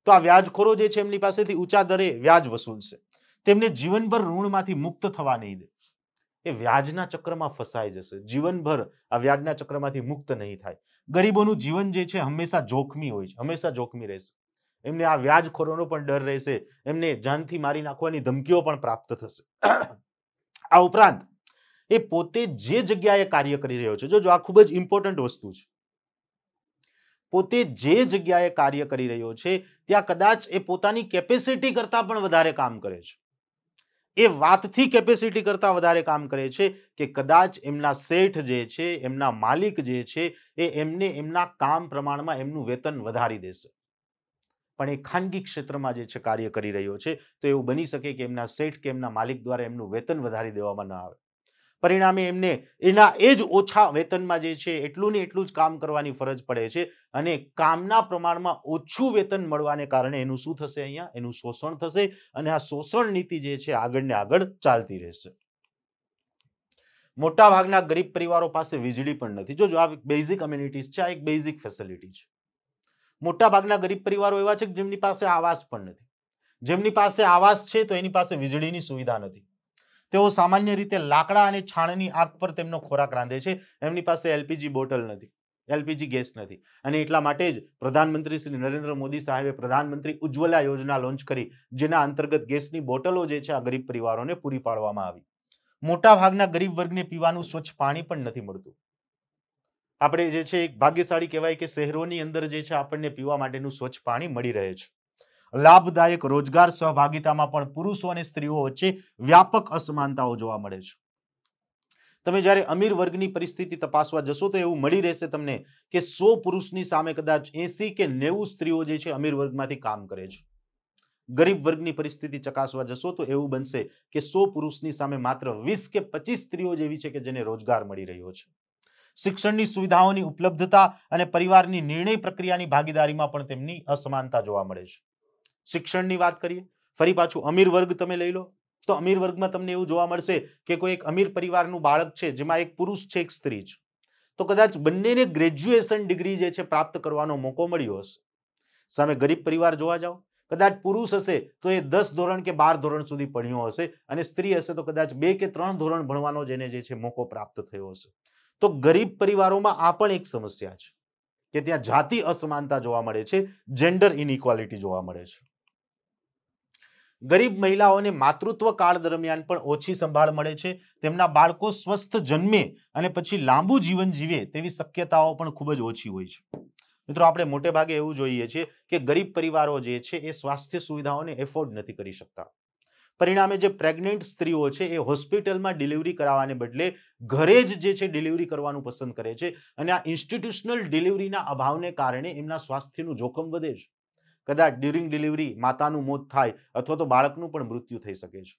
તો આ વ્યાજખોરો જે છે એમની પાસેથી ઊંચા દરે વ્યાજ વસૂલશે તેમને જીવનભર ઋણમાંથી મુક્ત થવા નહીં દે એ વ્યાજના ચક્રમાં ફસાઈ જશે જીવનભર આ વ્યાજના ચક્રમાંથી મુક્ત નહીં થાય ગરીબોનું જીવન જે છે હંમેશા જોખમી હોય છે હંમેશા જોખમી રહેશે એમને આ વ્યાજખોરોનો પણ ડર રહેશે એમને જાનથી મારી નાખવાની ધમકીઓ પણ પ્રાપ્ત થશે આ ઉપરાંત એ પોતે જે જગ્યાએ કાર્ય કરી રહ્યો છે જો આ ખૂબ જ ઇમ્પોર્ટન્ટ વસ્તુ છે પોતે જે જગ્યાએ કાર્ય કરી રહ્યો છે ત્યાં કદાચ એ પોતાની કેપેસિટી કરતાં પણ વધારે કામ કરે છે એ વાતથી કેપેસિટી કરતાં વધારે કામ કરે છે કે કદાચ એમના શેઠ જે છે એમના માલિક જે છે એ એમને એમના કામ પ્રમાણમાં એમનું વેતન વધારી દેશે પણ એ ખાનગી ક્ષેત્રમાં જે છે કાર્ય કરી રહ્યો છે તો એવું બની શકે કે એમના શેઠ કે એમના માલિક દ્વારા એમનું વેતન વધારી દેવામાં ન આવે પરિણામે એમને એના એ જ ઓછા વેતનમાં જે છે એટલું ને એટલું જ કામ કરવાની ફરજ પડે છે અને કામના પ્રમાણમાં ઓછું વેતન મળવાને કારણે એનું શું થશે અહીંયા એનું શોષણ થશે અને આ શોષણ નીતિ જે છે આગળ ને આગળ ચાલતી રહેશે મોટાભાગના ગરીબ પરિવારો પાસે વીજળી પણ નથી જો આ બેઝિક અમ્યુનિટીઝ છે આ એક બેઝિક ફેસિલિટી છે મોટાભાગના ગરીબ પરિવારો એવા છે કે જેમની પાસે આવાસ પણ નથી જેમની પાસે આવાસ છે તો એની પાસે વીજળીની સુવિધા નથી તેઓ સામાન્ય રીતે લાકડા અને છાણની આગ પર તેમનો ખોરાક રાંધે છે એમની પાસે એલપીજી બોટલ નથી એલપીજી ગેસ નથી અને એટલા માટે જ પ્રધાનમંત્રી શ્રી નરેન્દ્ર મોદી સાહેબે પ્રધાનમંત્રી ઉજ્જવલા યોજના લોન્ચ કરી જેના અંતર્ગત ગેસની બોટલો જે છે આ ગરીબ પરિવારોને પૂરી પાડવામાં આવી મોટા ભાગના ગરીબ વર્ગને પીવાનું સ્વચ્છ પાણી પણ નથી મળતું આપણે જે છે એક ભાગ્યશાળી કહેવાય કે શહેરોની અંદર જે છે આપણને પીવા માટેનું સ્વચ્છ પાણી મળી રહે છે લાભદાયક રોજગાર સહભાગિતામાં પણ પુરુષો અને સ્ત્રીઓ વચ્ચે વ્યાપક અસમાનતાઓ જોવા મળે છે તમે જ્યારે અમીર વર્ગની પરિસ્થિતિ તપાસવા જશો તો એવું મળી રહેશે તમને કે સો પુરુષની સામે કદાચ એસી કે નેવું સ્ત્રીઓ જે છે અમીર વર્ગમાંથી કામ કરે છે ગરીબ વર્ગની પરિસ્થિતિ ચકાસવા જશો તો એવું બનશે કે સો પુરુષની સામે માત્ર વીસ કે પચીસ સ્ત્રીઓ જેવી છે કે જેને રોજગાર મળી રહ્યો છે શિક્ષણની સુવિધાઓની ઉપલબ્ધતા અને પરિવારની નિર્ણય પ્રક્રિયાની ભાગીદારીમાં પણ તેમની અસમાનતા જોવા મળે છે શિક્ષણની વાત કરીએ ફરી પાછું અમીર વર્ગ તમે લઈ લો તો અમીર વર્ગમાં તમને એવું જોવા મળશે કે કોઈ એક અમીર પરિવારનું બાળક છે જેમાં એક પુરુષ છે એક સ્ત્રી છે તો કદાચ બંનેને ગ્રેજ્યુએશન ડિગ્રી જે છે પ્રાપ્ત કરવાનો મોકો મળ્યો હશે સામે ગરીબ પરિવાર જોવા જાઓ કદાચ પુરુષ હશે તો એ દસ ધોરણ કે બાર ધોરણ સુધી ભણ્યો હશે અને સ્ત્રી હશે તો કદાચ બે કે ત્રણ ધોરણ ભણવાનો જેને જે છે મોકો પ્રાપ્ત થયો હશે તો ગરીબ પરિવારોમાં આ પણ એક સમસ્યા છે કે ત્યાં જાતિ અસમાનતા જોવા મળે છે જેન્ડર ઇનઇક્વાલિટી જોવા મળે છે ગરીબ મહિલાઓને માતૃત્વ કાળ દરમિયાન પણ ઓછી સંભાળ મળે છે તેમના બાળકો સ્વસ્થ જન્મે અને પછી લાંબુ જીવન જીવે તેવી શક્યતાઓ પણ ખૂબ જ ઓછી હોય છે મિત્રો આપણે મોટે ભાગે એવું જોઈએ છીએ કે ગરીબ પરિવારો જે છે એ સ્વાસ્થ્ય સુવિધાઓને એફોર્ડ નથી કરી શકતા પરિણામે જે પ્રેગ્નેન્ટ સ્ત્રીઓ છે એ હોસ્પિટલમાં ડિલિવરી કરાવવાને બદલે ઘરે જ જે છે ડિલિવરી કરવાનું પસંદ કરે છે અને આ ઇન્સ્ટિટ્યુશનલ ડિલિવરીના અભાવને કારણે એમના સ્વાસ્થ્યનું જોખમ વધે છે કદાચ ડ્યુરિંગ ડિલિવરી માતાનું મોત થાય અથવા તો બાળકનું પણ મૃત્યુ થઈ શકે છે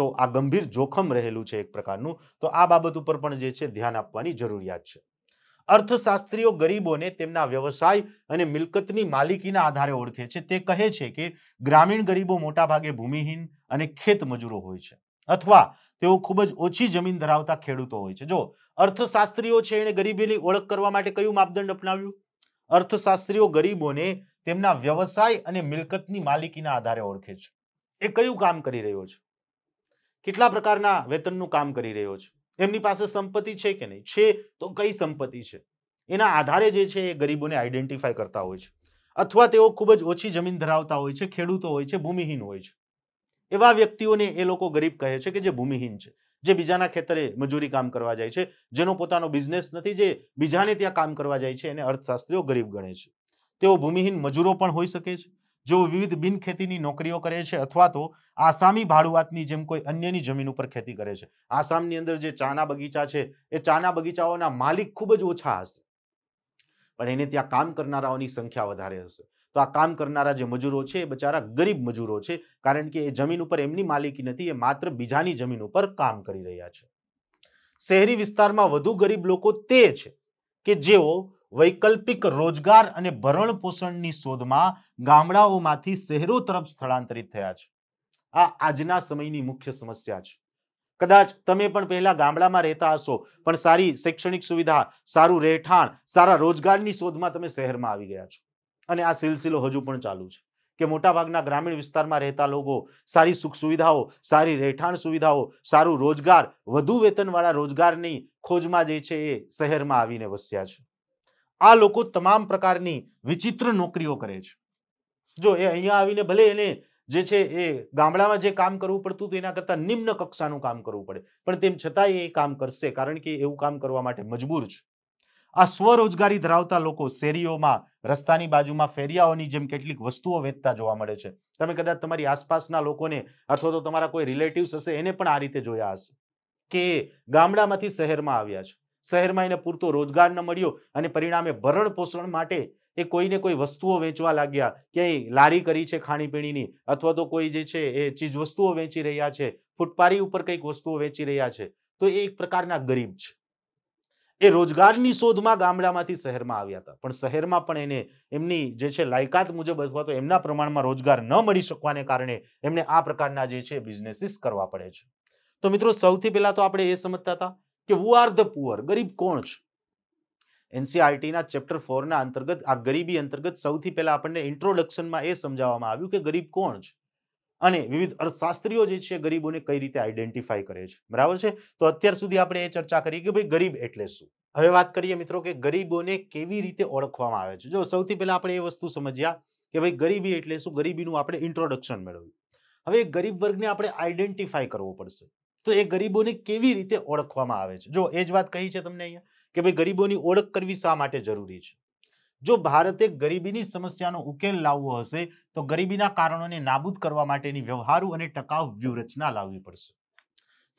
તો આ ગંભીર જોખમ રહેલું છે એક પ્રકારનું તો આ બાબત ઉપર પણ જે છે ધ્યાન આપવાની જરૂરિયાત છે અર્થશાસ્ત્રીઓ ગરીબોને તેમના વ્યવસાય અને મિલકતની માલિકીના આધારે ઓળખે છે તે કહે છે કે ગ્રામીણ ગરીબો મોટાભાગે ભૂમિહીન અને ખેત મજૂરો હોય છે અથવા તેઓ ખૂબ જ ઓછી જમીન ધરાવતા ખેડૂતો હોય છે જો અર્થશાસ્ત્રીઓ છે એણે ગરીબીની ઓળખ કરવા માટે કયું માપદંડ અપનાવ્યું અર્થશાસ્ત્રીઓ ગરીબોને તેમના વ્યવસાય અને મિલકતની માલિકીના આધારે ઓળખે છે એ કયું કામ કરી રહ્યો છે કેટલા પ્રકારના વેતનનું કામ કરી રહ્યો છે એમની પાસે સંપત્તિ છે કે નહીં છે તો કઈ સંપત્તિ છે એના આધારે જે છે એ ગરીબોને આઈડેન્ટિફાય કરતા હોય છે અથવા તેઓ ખૂબ જ ઓછી જમીન ધરાવતા હોય છે ખેડૂતો હોય છે ભૂમિહીન હોય છે એવા વ્યક્તિઓને એ લોકો ગરીબ કહે છે કે જે ભૂમિહીન છે જે બીજાના ખેતરે મજૂરી કામ કરવા જાય છે જેનો પોતાનો બિઝનેસ નથી જે બીજાને ત્યાં કામ કરવા જાય છે એને અર્થશાસ્ત્રીઓ ગરીબ ગણે છે તેઓ ભૂમિહીન મજૂરો પણ હોઈ શકે છે જેઓ વિવિધ બિન ખેતીની નોકરીઓ કરે છે અથવા તો આસામી ભાડુઆતની જેમ કોઈ અન્યની જમીન ઉપર ખેતી કરે છે આસામની અંદર જે ચાના બગીચા છે એ ચાના બગીચાઓના માલિક ખૂબ જ ઓછા હશે પણ એને ત્યાં કામ કરનારાઓની સંખ્યા વધારે હશે તો આ કામ કરનારા જે મજૂરો છે એ બચારા ગરીબ મજૂરો છે કારણ કે એ જમીન ઉપર એમની માલિકી નથી એ માત્ર બીજાની જમીન ઉપર કામ કરી રહ્યા છે શહેરી વિસ્તારમાં વધુ ગરીબ લોકો તે છે કે જેઓ વૈકલ્પિક રોજગાર અને ભરણ પોષણની શોધમાં ગામડાઓમાંથી શહેરો તરફ સ્થળાંતરિત થયા છે આ આજના સમયની મુખ્ય સમસ્યા છે કદાચ તમે પણ પહેલા ગામડામાં રહેતા હશો પણ સારી શૈક્ષણિક સુવિધા સારું રહેઠાણ સારા રોજગારની શોધમાં તમે શહેરમાં આવી ગયા છો અને આ સિલસિલો હજુ પણ ચાલુ છે કે મોટાભાગના ગ્રામીણ વિસ્તારમાં રહેતા લોકો સારી સુખ સુવિધાઓ સારી રહેઠાણ સુવિધાઓ સારું રોજગાર વધુ વેતનવાળા રોજગારની ખોજમાં જે છે એ શહેરમાં આવીને વસ્યા છે આ લોકો તમામ પ્રકારની વિચિત્ર નોકરીઓ કરે છે જો એ અહીંયા આવીને ભલે એને જે છે એ ગામડામાં જે કામ કરવું પડતું હતું એના કરતાં નિમ્ન કક્ષાનું કામ કરવું પડે પણ તેમ છતાં એ કામ કરશે કારણ કે એવું કામ કરવા માટે મજબૂર છે આ સ્વરોજગારી ધરાવતા લોકો શેરીઓમાં રસ્તાની બાજુમાં ફેરિયાઓની જેમ કેટલીક વસ્તુઓ વેચતા જોવા મળે છે તમે કદાચ તમારી આસપાસના લોકોને અથવા તો તમારા કોઈ રિલેટિવ્સ હશે એને પણ આ રીતે જોયા હશે કે ગામડામાંથી શહેરમાં આવ્યા છે શહેરમાં એને પૂરતો રોજગાર ન મળ્યો અને પરિણામે ભરણ પોષણ માટે એ કોઈને કોઈ વસ્તુઓ વેચવા લાગ્યા ક્યાંય લારી કરી છે ખાણીપીણીની અથવા તો કોઈ જે છે એ ચીજ વસ્તુઓ વેચી રહ્યા છે ફૂટપારી ઉપર કંઈક વસ્તુઓ વેચી રહ્યા છે તો એ એક પ્રકારના ગરીબ છે એ રોજગારની શોધમાં ગામડામાંથી શહેરમાં આવ્યા હતા પણ શહેરમાં પણ એને એમની જે છે લાયકાત મુજબ અથવા તો એમના પ્રમાણમાં રોજગાર ન મળી શકવાને કારણે એમને આ પ્રકારના જે છે બિઝનેસીસ કરવા પડે છે તો મિત્રો સૌથી પહેલા તો આપણે એ સમજતા હતા કે વુ આર ધ પુઅર ગરીબ કોણ છે એનસીઆરટીના ચેપ્ટર ફોરના અંતર્ગત આ ગરીબી અંતર્ગત સૌથી પહેલા આપણને ઇન્ટ્રોડક્શનમાં એ સમજાવવામાં આવ્યું કે ગરીબ કોણ છે અને વિવિધ અર્થશાસ્ત્રીઓ જે છે ગરીબોને કઈ રીતે આઈડેન્ટિફાય કરે છે બરાબર છે તો અત્યાર સુધી આપણે એ ચર્ચા કરી કે ભાઈ ગરીબ એટલે શું હવે વાત કરીએ મિત્રો કે ગરીબોને કેવી રીતે ઓળખવામાં આવે છે જો સૌથી પહેલા આપણે એ વસ્તુ સમજ્યા કે ભાઈ ગરીબી એટલે શું ગરીબીનું આપણે ઇન્ટ્રોડક્શન મેળવ્યું હવે ગરીબ વર્ગને આપણે આઈડેન્ટિફાઈ કરવો પડશે તો એ ગરીબોને કેવી રીતે ઓળખવામાં આવે છે જો એ જ વાત કહી છે તમને અહીંયા કે ભાઈ ગરીબોની ઓળખ કરવી શા માટે જરૂરી છે જો ભારતે ગરીબીની સમસ્યાનો ઉકેલ લાવવો હશે તો ગરીબીના કારણોને નાબૂદ કરવા માટેની વ્યવહારુ અને ટકાઉ વ્યૂહરચના લાવવી પડશે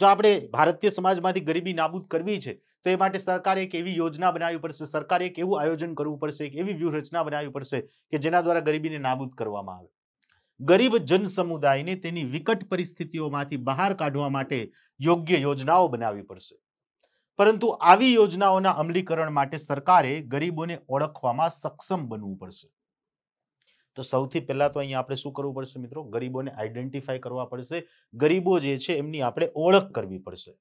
જો આપણે ભારતીય સમાજમાંથી ગરીબી નાબૂદ કરવી છે તો એ માટે સરકારે એક એવી યોજના બનાવવી પડશે સરકારે એક એવું આયોજન કરવું પડશે એક એવી વ્યૂહરચના બનાવવી પડશે કે જેના દ્વારા ગરીબીને નાબૂદ કરવામાં આવે ગરીબ જન સમુદાયને તેની વિકટ પરિસ્થિતિઓમાંથી બહાર કાઢવા માટે યોગ્ય યોજનાઓ બનાવવી પડશે પરંતુ આવી યોજનાઓના અમલીકરણ માટે સરકારે ગરીબોને ઓળખવામાં સક્ષમ બનવું પડશે તો સૌથી પહેલાં તો અહીંયા આપણે શું કરવું પડશે મિત્રો ગરીબોને આઈડેન્ટિફાઈ કરવા પડશે ગરીબો જે છે એમની આપણે ઓળખ કરવી પડશે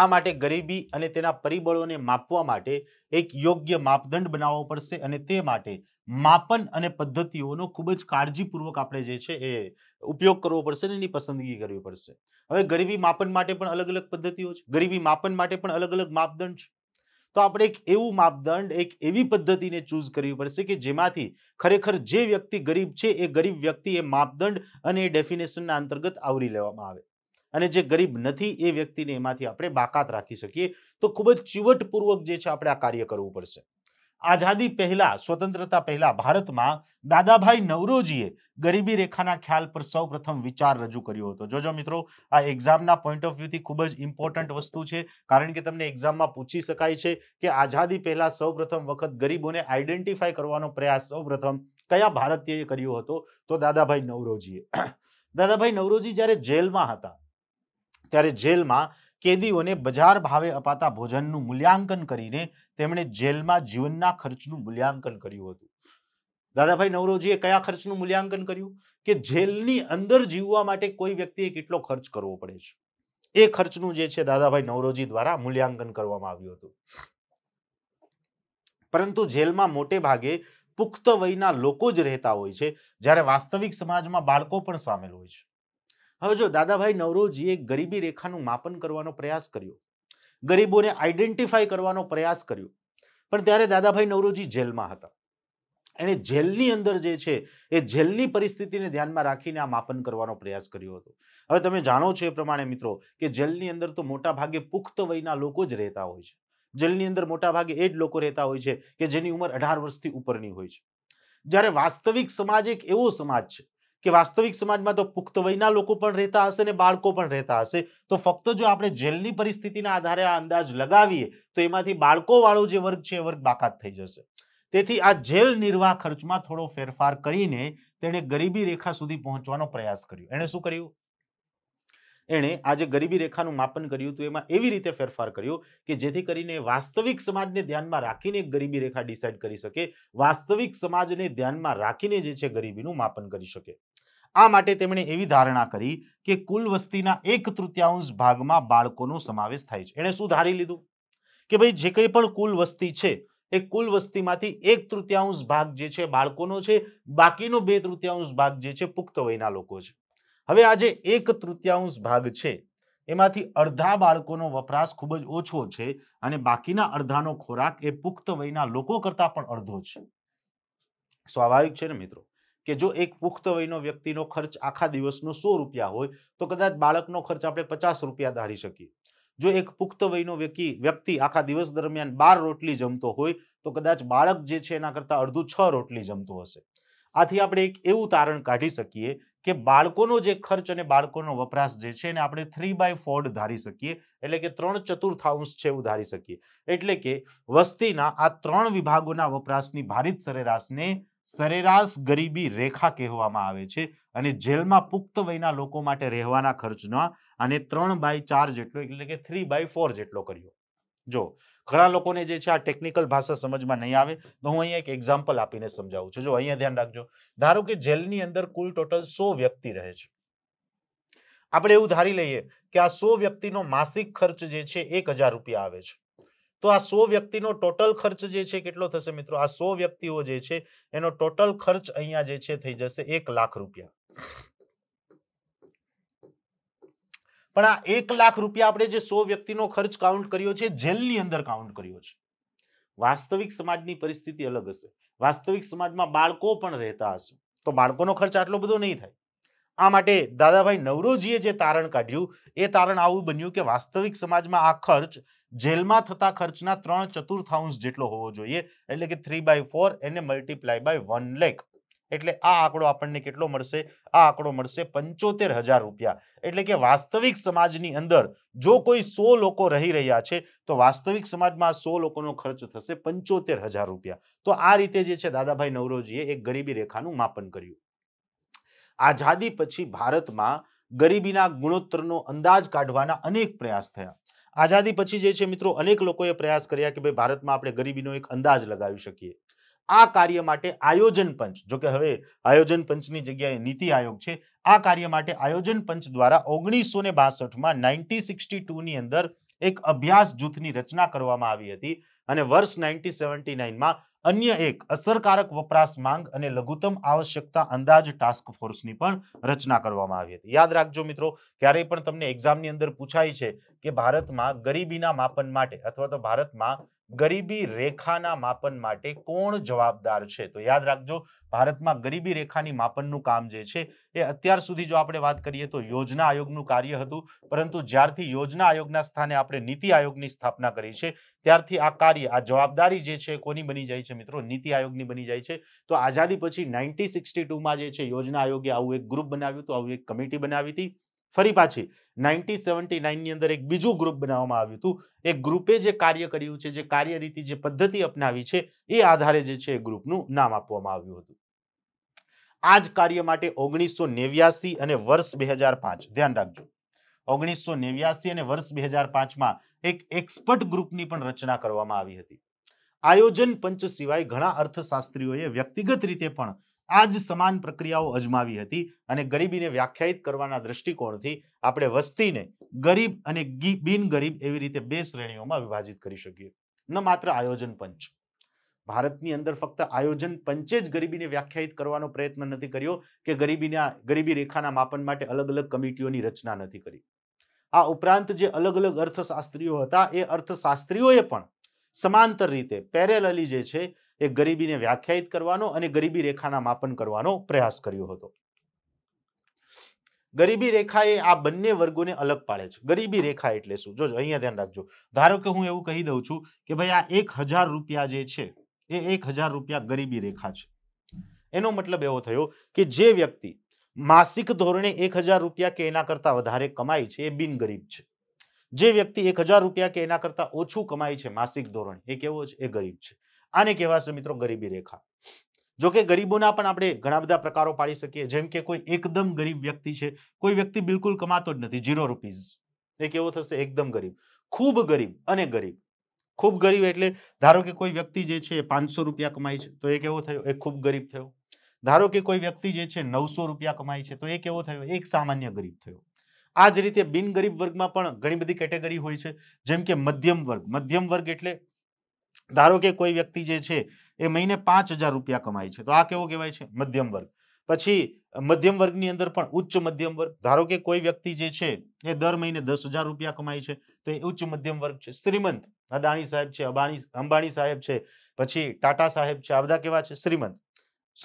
આ માટે ગરીબી અને તેના પરિબળોને માપવા માટે એક યોગ્ય માપદંડ બનાવવો પડશે અને તે માટે માપન અને પદ્ધતિઓનો ખૂબ જ કાળજીપૂર્વક આપણે જે છે એ ઉપયોગ કરવો પડશે અને એની પસંદગી કરવી પડશે હવે ગરીબી માપન માટે પણ અલગ અલગ પદ્ધતિઓ છે ગરીબી માપન માટે પણ અલગ અલગ માપદંડ છે તો આપણે એક એવું માપદંડ એક એવી પદ્ધતિને ચૂઝ કરવી પડશે કે જેમાંથી ખરેખર જે વ્યક્તિ ગરીબ છે એ ગરીબ વ્યક્તિ એ માપદંડ અને એ ડેફિનેશનના અંતર્ગત આવરી લેવામાં આવે અને જે ગરીબ નથી એ વ્યક્તિને એમાંથી આપણે બાકાત રાખી શકીએ તો ખૂબ જ ચીવટપૂર્વક જે છે આપણે આ કાર્ય કરવું પડશે આઝાદી પહેલા સ્વતંત્રતા પહેલા ભારતમાં દાદાભાઈ નવરોજીએ ગરીબી રેખાના ખ્યાલ પર સૌપ્રથમ વિચાર રજૂ કર્યો હતો જોજો મિત્રો આ એક્ઝામના પોઈન્ટ ઓફ વ્યૂથી ખૂબ જ ઇમ્પોર્ટન્ટ વસ્તુ છે કારણ કે તમને એક્ઝામમાં પૂછી શકાય છે કે આઝાદી પહેલા સૌપ્રથમ વખત ગરીબોને આઈડેન્ટિફાય કરવાનો પ્રયાસ સૌપ્રથમ કયા ભારતીયએ કર્યો હતો તો દાદાભાઈ નવરોજીએ દાદાભાઈ નવરોજી જ્યારે જેલમાં હતા ત્યારે જેલમાં કેદીઓને બજાર ભાવે અપાતા ભોજનનું મૂલ્યાંકન કરીને તેમણે જેલમાં જીવનના ખર્ચનું મૂલ્યાંકન કર્યું હતું દાદાભાઈ નવરોજીએ કયા ખર્ચનું મૂલ્યાંકન કર્યું કે જેલની અંદર જીવવા માટે કોઈ વ્યક્તિએ કેટલો ખર્ચ કરવો પડે છે એ ખર્ચનું જે છે દાદાભાઈ નવરોજી દ્વારા મૂલ્યાંકન કરવામાં આવ્યું હતું પરંતુ જેલમાં મોટે ભાગે પુખ્ત વયના લોકો જ રહેતા હોય છે જ્યારે વાસ્તવિક સમાજમાં બાળકો પણ સામેલ હોય છે હવે જો દાદાભાઈ નવરોજીએ ગરીબી રેખાનું માપન કરવાનો પ્રયાસ કર્યો ગરીબોને આઈડેન્ટિફાઈ કરવાનો પ્રયાસ કર્યો પણ ત્યારે દાદાભાઈ નવરોજી જેલમાં હતા એણે જેલની અંદર જે છે એ જેલની પરિસ્થિતિને ધ્યાનમાં રાખીને આ માપન કરવાનો પ્રયાસ કર્યો હતો હવે તમે જાણો છો એ પ્રમાણે મિત્રો કે જેલની અંદર તો મોટા ભાગે પુખ્ત વયના લોકો જ રહેતા હોય છે જેલની અંદર મોટા ભાગે એ જ લોકો રહેતા હોય છે કે જેની ઉંમર અઢાર વર્ષથી ઉપરની હોય છે જ્યારે વાસ્તવિક સમાજ એક એવો સમાજ છે કે વાસ્તવિક સમાજમાં તો પુખ્ત વયના લોકો પણ રહેતા હશે ને બાળકો પણ રહેતા હશે તો ફક્ત જો આપણે જેલની પરિસ્થિતિના આધારે આ અંદાજ લગાવીએ તો એમાંથી બાળકોવાળો જે વર્ગ છે એ વર્ગ બાકાત થઈ જશે તેથી આ જેલ નિર્વાહ ખર્ચમાં થોડો ફેરફાર કરીને તેણે ગરીબી રેખા સુધી પહોંચવાનો પ્રયાસ કર્યો એણે શું કર્યું એણે આજે ગરીબી રેખાનું માપન કર્યું હતું એમાં એવી રીતે ફેરફાર કર્યો કે જેથી કરીને વાસ્તવિક સમાજને ધ્યાનમાં રાખીને ગરીબી રેખા ડિસાઇડ કરી શકે વાસ્તવિક સમાજને ધ્યાનમાં રાખીને જે છે ગરીબીનું માપન કરી શકે આ માટે તેમણે એવી ધારણા કરી કે કુલ વસ્તીના એક તૃતીયાંશ ભાગમાં બાળકોનો સમાવેશ થાય છે એણે શું ધારી લીધું કે ભાઈ જે કંઈ પણ કુલ વસ્તી છે એ કુલ વસ્તીમાંથી એક તૃતીયાંશ ભાગ જે છે બાળકોનો છે બાકીનો બે તૃતીયાંશ ભાગ જે છે પુખ્ત વયના લોકો છે હવે આ જે એક તૃતીયાંશ ભાગ છે એમાંથી અડધા બાળકોનો વપરાશ ખૂબ જ ઓછો છે અને બાકીના અડધાનો ખોરાક એ પુખ્ત વયના લોકો કરતાં પણ અડધો છે સ્વાભાવિક છે ને મિત્રો કે જો એક પુખ્ત વયનો વ્યક્તિનો ખર્ચ આખા દિવસનો સો રૂપિયા હોય તો કદાચ બાળકનો ખર્ચ આપણે પચાસ રૂપિયા ધારી શકીએ જો એક પુખ્ત વયનો વ્યક્તિ વ્યક્તિ આખા દિવસ દરમિયાન બાર રોટલી જમતો હોય તો કદાચ બાળક જે છે એના કરતાં અડધું છ રોટલી જમતો હશે આથી આપણે એક એવું તારણ કાઢી શકીએ કે બાળકોનો જે ખર્ચ અને બાળકોનો વપરાશ જે છે એને આપણે થ્રી બાય ફોર્ડ ધારી શકીએ એટલે કે ત્રણ ચતુર્થાંશ છે એવું ધારી શકીએ એટલે કે વસ્તીના આ ત્રણ વિભાગોના વપરાશની ભારિત સરેરાશને સરેરાશ ગરીબી રેખા કહેવામાં આવે છે અને જેલમાં પુખ્ત વયના લોકો માટે રહેવાના ખર્ચના અને ત્રણ બાય ચાર જેટલો એટલે કે થ્રી બાય ફોર જેટલો કર્યો જો ઘણા લોકોને જે છે આ ટેકનિકલ ભાષા સમજમાં નહીં આવે તો હું અહીંયા એક એક્ઝામ્પલ આપીને સમજાવું છું જો અહીંયા ધ્યાન રાખજો ધારો કે જેલની અંદર કુલ ટોટલ સો વ્યક્તિ રહે છે આપણે એવું ધારી લઈએ કે આ સો વ્યક્તિનો માસિક ખર્ચ જે છે એક રૂપિયા આવે છે તો આ સો વ્યક્તિનો ટોટલ ખર્ચ જે છે કેટલો થશે મિત્રો આ સો વ્યક્તિઓ જે છે એનો ટોટલ ખર્ચ અહીંયા જે છે થઈ જશે એક લાખ રૂપિયા પણ આ એક લાખ રૂપિયા આપણે જે સો વ્યક્તિનો ખર્ચ કાઉન્ટ કર્યો છે જેલની અંદર કાઉન્ટ કર્યો છે વાસ્તવિક સમાજની પરિસ્થિતિ અલગ હશે વાસ્તવિક સમાજમાં બાળકો પણ રહેતા હશે તો બાળકોનો ખર્ચ આટલો બધો નહીં થાય આ માટે દાદાભાઈ નવરોજીએ જે તારણ કાઢ્યું એ તારણ આવું બન્યું કે વાસ્તવિક સમાજમાં આ ખર્ચ જેલમાં થતા ખર્ચના ત્રણ ચતુર્થાંશ જેટલો હોવો જોઈએ એટલે કે થ્રી બાય ફોર એને મલ્ટીપ્લાય બાય વન લેખ એટલે આ આંકડો આપણને કેટલો મળશે આ આંકડો મળશે પંચોતેર હજાર રૂપિયા એટલે કે વાસ્તવિક સમાજની અંદર જો કોઈ સો લોકો રહી રહ્યા છે તો વાસ્તવિક સમાજમાં સો લોકોનો ખર્ચ થશે પંચોતેર હજાર રૂપિયા તો આ રીતે જે છે દાદાભાઈ નવરોજીએ એક ગરીબી રેખાનું માપન કર્યું આઝાદી પછી ભારતમાં ગરીબીના ગુણોત્તરનો અંદાજ કાઢવાના અનેક પ્રયાસ થયા આઝાદી પછી જે છે મિત્રો અનેક લોકોએ પ્રયાસ કર્યા કે ભાઈ ભારતમાં આપણે ગરીબીનો એક અંદાજ લગાવી શકીએ આ કાર્ય માટે આયોજન પંચ જો કે હવે આયોજન પંચની જગ્યાએ નીતિ આયોગ છે આ કાર્ય માટે આયોજન પંચ દ્વારા ઓગણીસો ને બાસઠમાં નાઇન્ટી સિક્સટી ટુની અંદર એક અભ્યાસ જૂથની રચના કરવામાં આવી હતી અને વર્ષ નાઇન્ટી સેવન્ટી નાઇનમાં અન્ય એક અસરકારક વપરાશ માંગ અને લઘુત્તમ આવશ્યકતા અંદાજ ટાસ્ક ફોર્સની પણ રચના કરવામાં આવી હતી યાદ રાખજો મિત્રો ક્યારેય પણ તમને એક્ઝામની અંદર પૂછાય છે કે ભારતમાં ગરીબીના માપન માટે અથવા તો ભારતમાં ગરીબી રેખાના માપન માટે કોણ જવાબદાર છે તો યાદ રાખજો ભારતમાં ગરીબી રેખાની માપનનું કામ જે છે એ અત્યાર સુધી જો આપણે વાત કરીએ તો યોજના આયોગનું કાર્ય હતું પરંતુ જ્યારથી યોજના આયોગના સ્થાને આપણે નીતિ આયોગની સ્થાપના કરી છે ત્યારથી આ કાર્ય આ જવાબદારી જે છે કોની બની જાય છે મિત્રો નીતિ આયોગની બની જાય છે તો આઝાદી પછી નાઇન્ટી સિક્સટી ટુમાં જે છે યોજના આયોગે આવું એક ગ્રુપ બનાવ્યું હતું આવું એક કમિટી બનાવી હતી ફરી પાછી નાઇન્ટીન સેવન્ટી નાઇનની અંદર એક બીજું ગ્રુપ બનાવવામાં આવ્યું હતું એ ગ્રુપે જે કાર્ય કર્યું છે જે કાર્યરીતિ જે પદ્ધતિ અપનાવી છે એ આધારે જે છે એ ગ્રુપનું નામ આપવામાં આવ્યું હતું આ જ કાર્ય માટે ઓગણીસો નેવ્યાસી અને વર્ષ બે હજાર પાંચ ધ્યાન રાખજો ઓગણીસો નેવ્યાસી અને વર્ષ બે હજાર પાંચમાં એક એક્સપર્ટ ગ્રુપની પણ રચના કરવામાં આવી હતી આયોજન પંચ સિવાય ઘણા અર્થશાસ્ત્રીઓએ વ્યક્તિગત રીતે પણ આ જ સમાન પ્રક્રિયાઓ અજમાવી હતી અને ગરીબીને વ્યાખ્યાયિત કરવાના દ્રષ્ટિકોણથી આપણે વસ્તીને ગરીબ અને બિનગરીબ એવી રીતે બે શ્રેણીઓમાં વિભાજિત કરી શકીએ ન માત્ર આયોજન પંચ ભારતની અંદર ફક્ત આયોજન પંચે જ ગરીબીને વ્યાખ્યાયિત કરવાનો પ્રયત્ન નથી કર્યો કે ગરીબીના ગરીબી રેખાના માપન માટે અલગ અલગ કમિટીઓની રચના નથી કરી આ ઉપરાંત જે અલગ અલગ અર્થશાસ્ત્રીઓ હતા એ અર્થશાસ્ત્રીઓએ પણ સમાંતર રીતે પેરેલલી જે છે એ ગરીબીને વ્યાખ્યાયિત કરવાનો અને ગરીબી રેખાના માપન કરવાનો પ્રયાસ કર્યો હતો ગરીબી રેખા એ આ બંને વર્ગોને અલગ પાડે છે ગરીબી રેખા એટલે શું જો અહીંયા ધ્યાન રાખજો ધારો કે હું એવું કહી દઉં છું કે ભાઈ આ એક હજાર રૂપિયા જે છે એ એક હજાર રૂપિયા ગરીબી રેખા છે એનો મતલબ એવો થયો કે જે વ્યક્તિ માસિક ધોરણે એક હજાર રૂપિયા કે એના કરતા વધારે કમાય છે એ બિનગરીબ છે જે વ્યક્તિ એક હજાર રૂપિયા કે એના કરતા ઓછું કમાય છે માસિક ધોરણ એ કેવો છે એ ગરીબ છે આને કહેવાશે મિત્રો ગરીબી રેખા જોકે ગરીબોના પણ આપણે ઘણા બધા પ્રકારો પાડી શકીએ જેમ કે કોઈ એકદમ ગરીબ વ્યક્તિ છે કોઈ વ્યક્તિ બિલકુલ કમાતો જ નથી ઝીરો રૂપીઝ એ કેવો થશે એકદમ ગરીબ ખૂબ ગરીબ અને ગરીબ ખૂબ ગરીબ એટલે ધારો કે કોઈ વ્યક્તિ જે છે પાંચસો રૂપિયા કમાય છે તો એ કેવો થયો એ ખૂબ ગરીબ થયો ધારો કે કોઈ વ્યક્તિ જે છે નવસો રૂપિયા કમાય છે તો એ કેવો થયો એક સામાન્ય ગરીબ થયો આ જ રીતે ગરીબ વર્ગમાં પણ ઘણી બધી કેટેગરી હોય છે જેમ કે મધ્યમ વર્ગ મધ્યમ વર્ગ એટલે ધારો કે કોઈ વ્યક્તિ જે છે એ મહિને પાંચ હજાર રૂપિયા કમાય છે તો આ કેવો કહેવાય છે મધ્યમ વર્ગ પછી મધ્યમ વર્ગની અંદર પણ ઉચ્ચ મધ્યમ વર્ગ ધારો કે કોઈ વ્યક્તિ જે છે એ દર મહિને દસ હજાર રૂપિયા કમાય છે તો એ ઉચ્ચ મધ્યમ વર્ગ છે શ્રીમંત અદાણી સાહેબ છે અબાણી અંબાણી સાહેબ છે પછી ટાટા સાહેબ છે આ બધા કેવા છે શ્રીમંત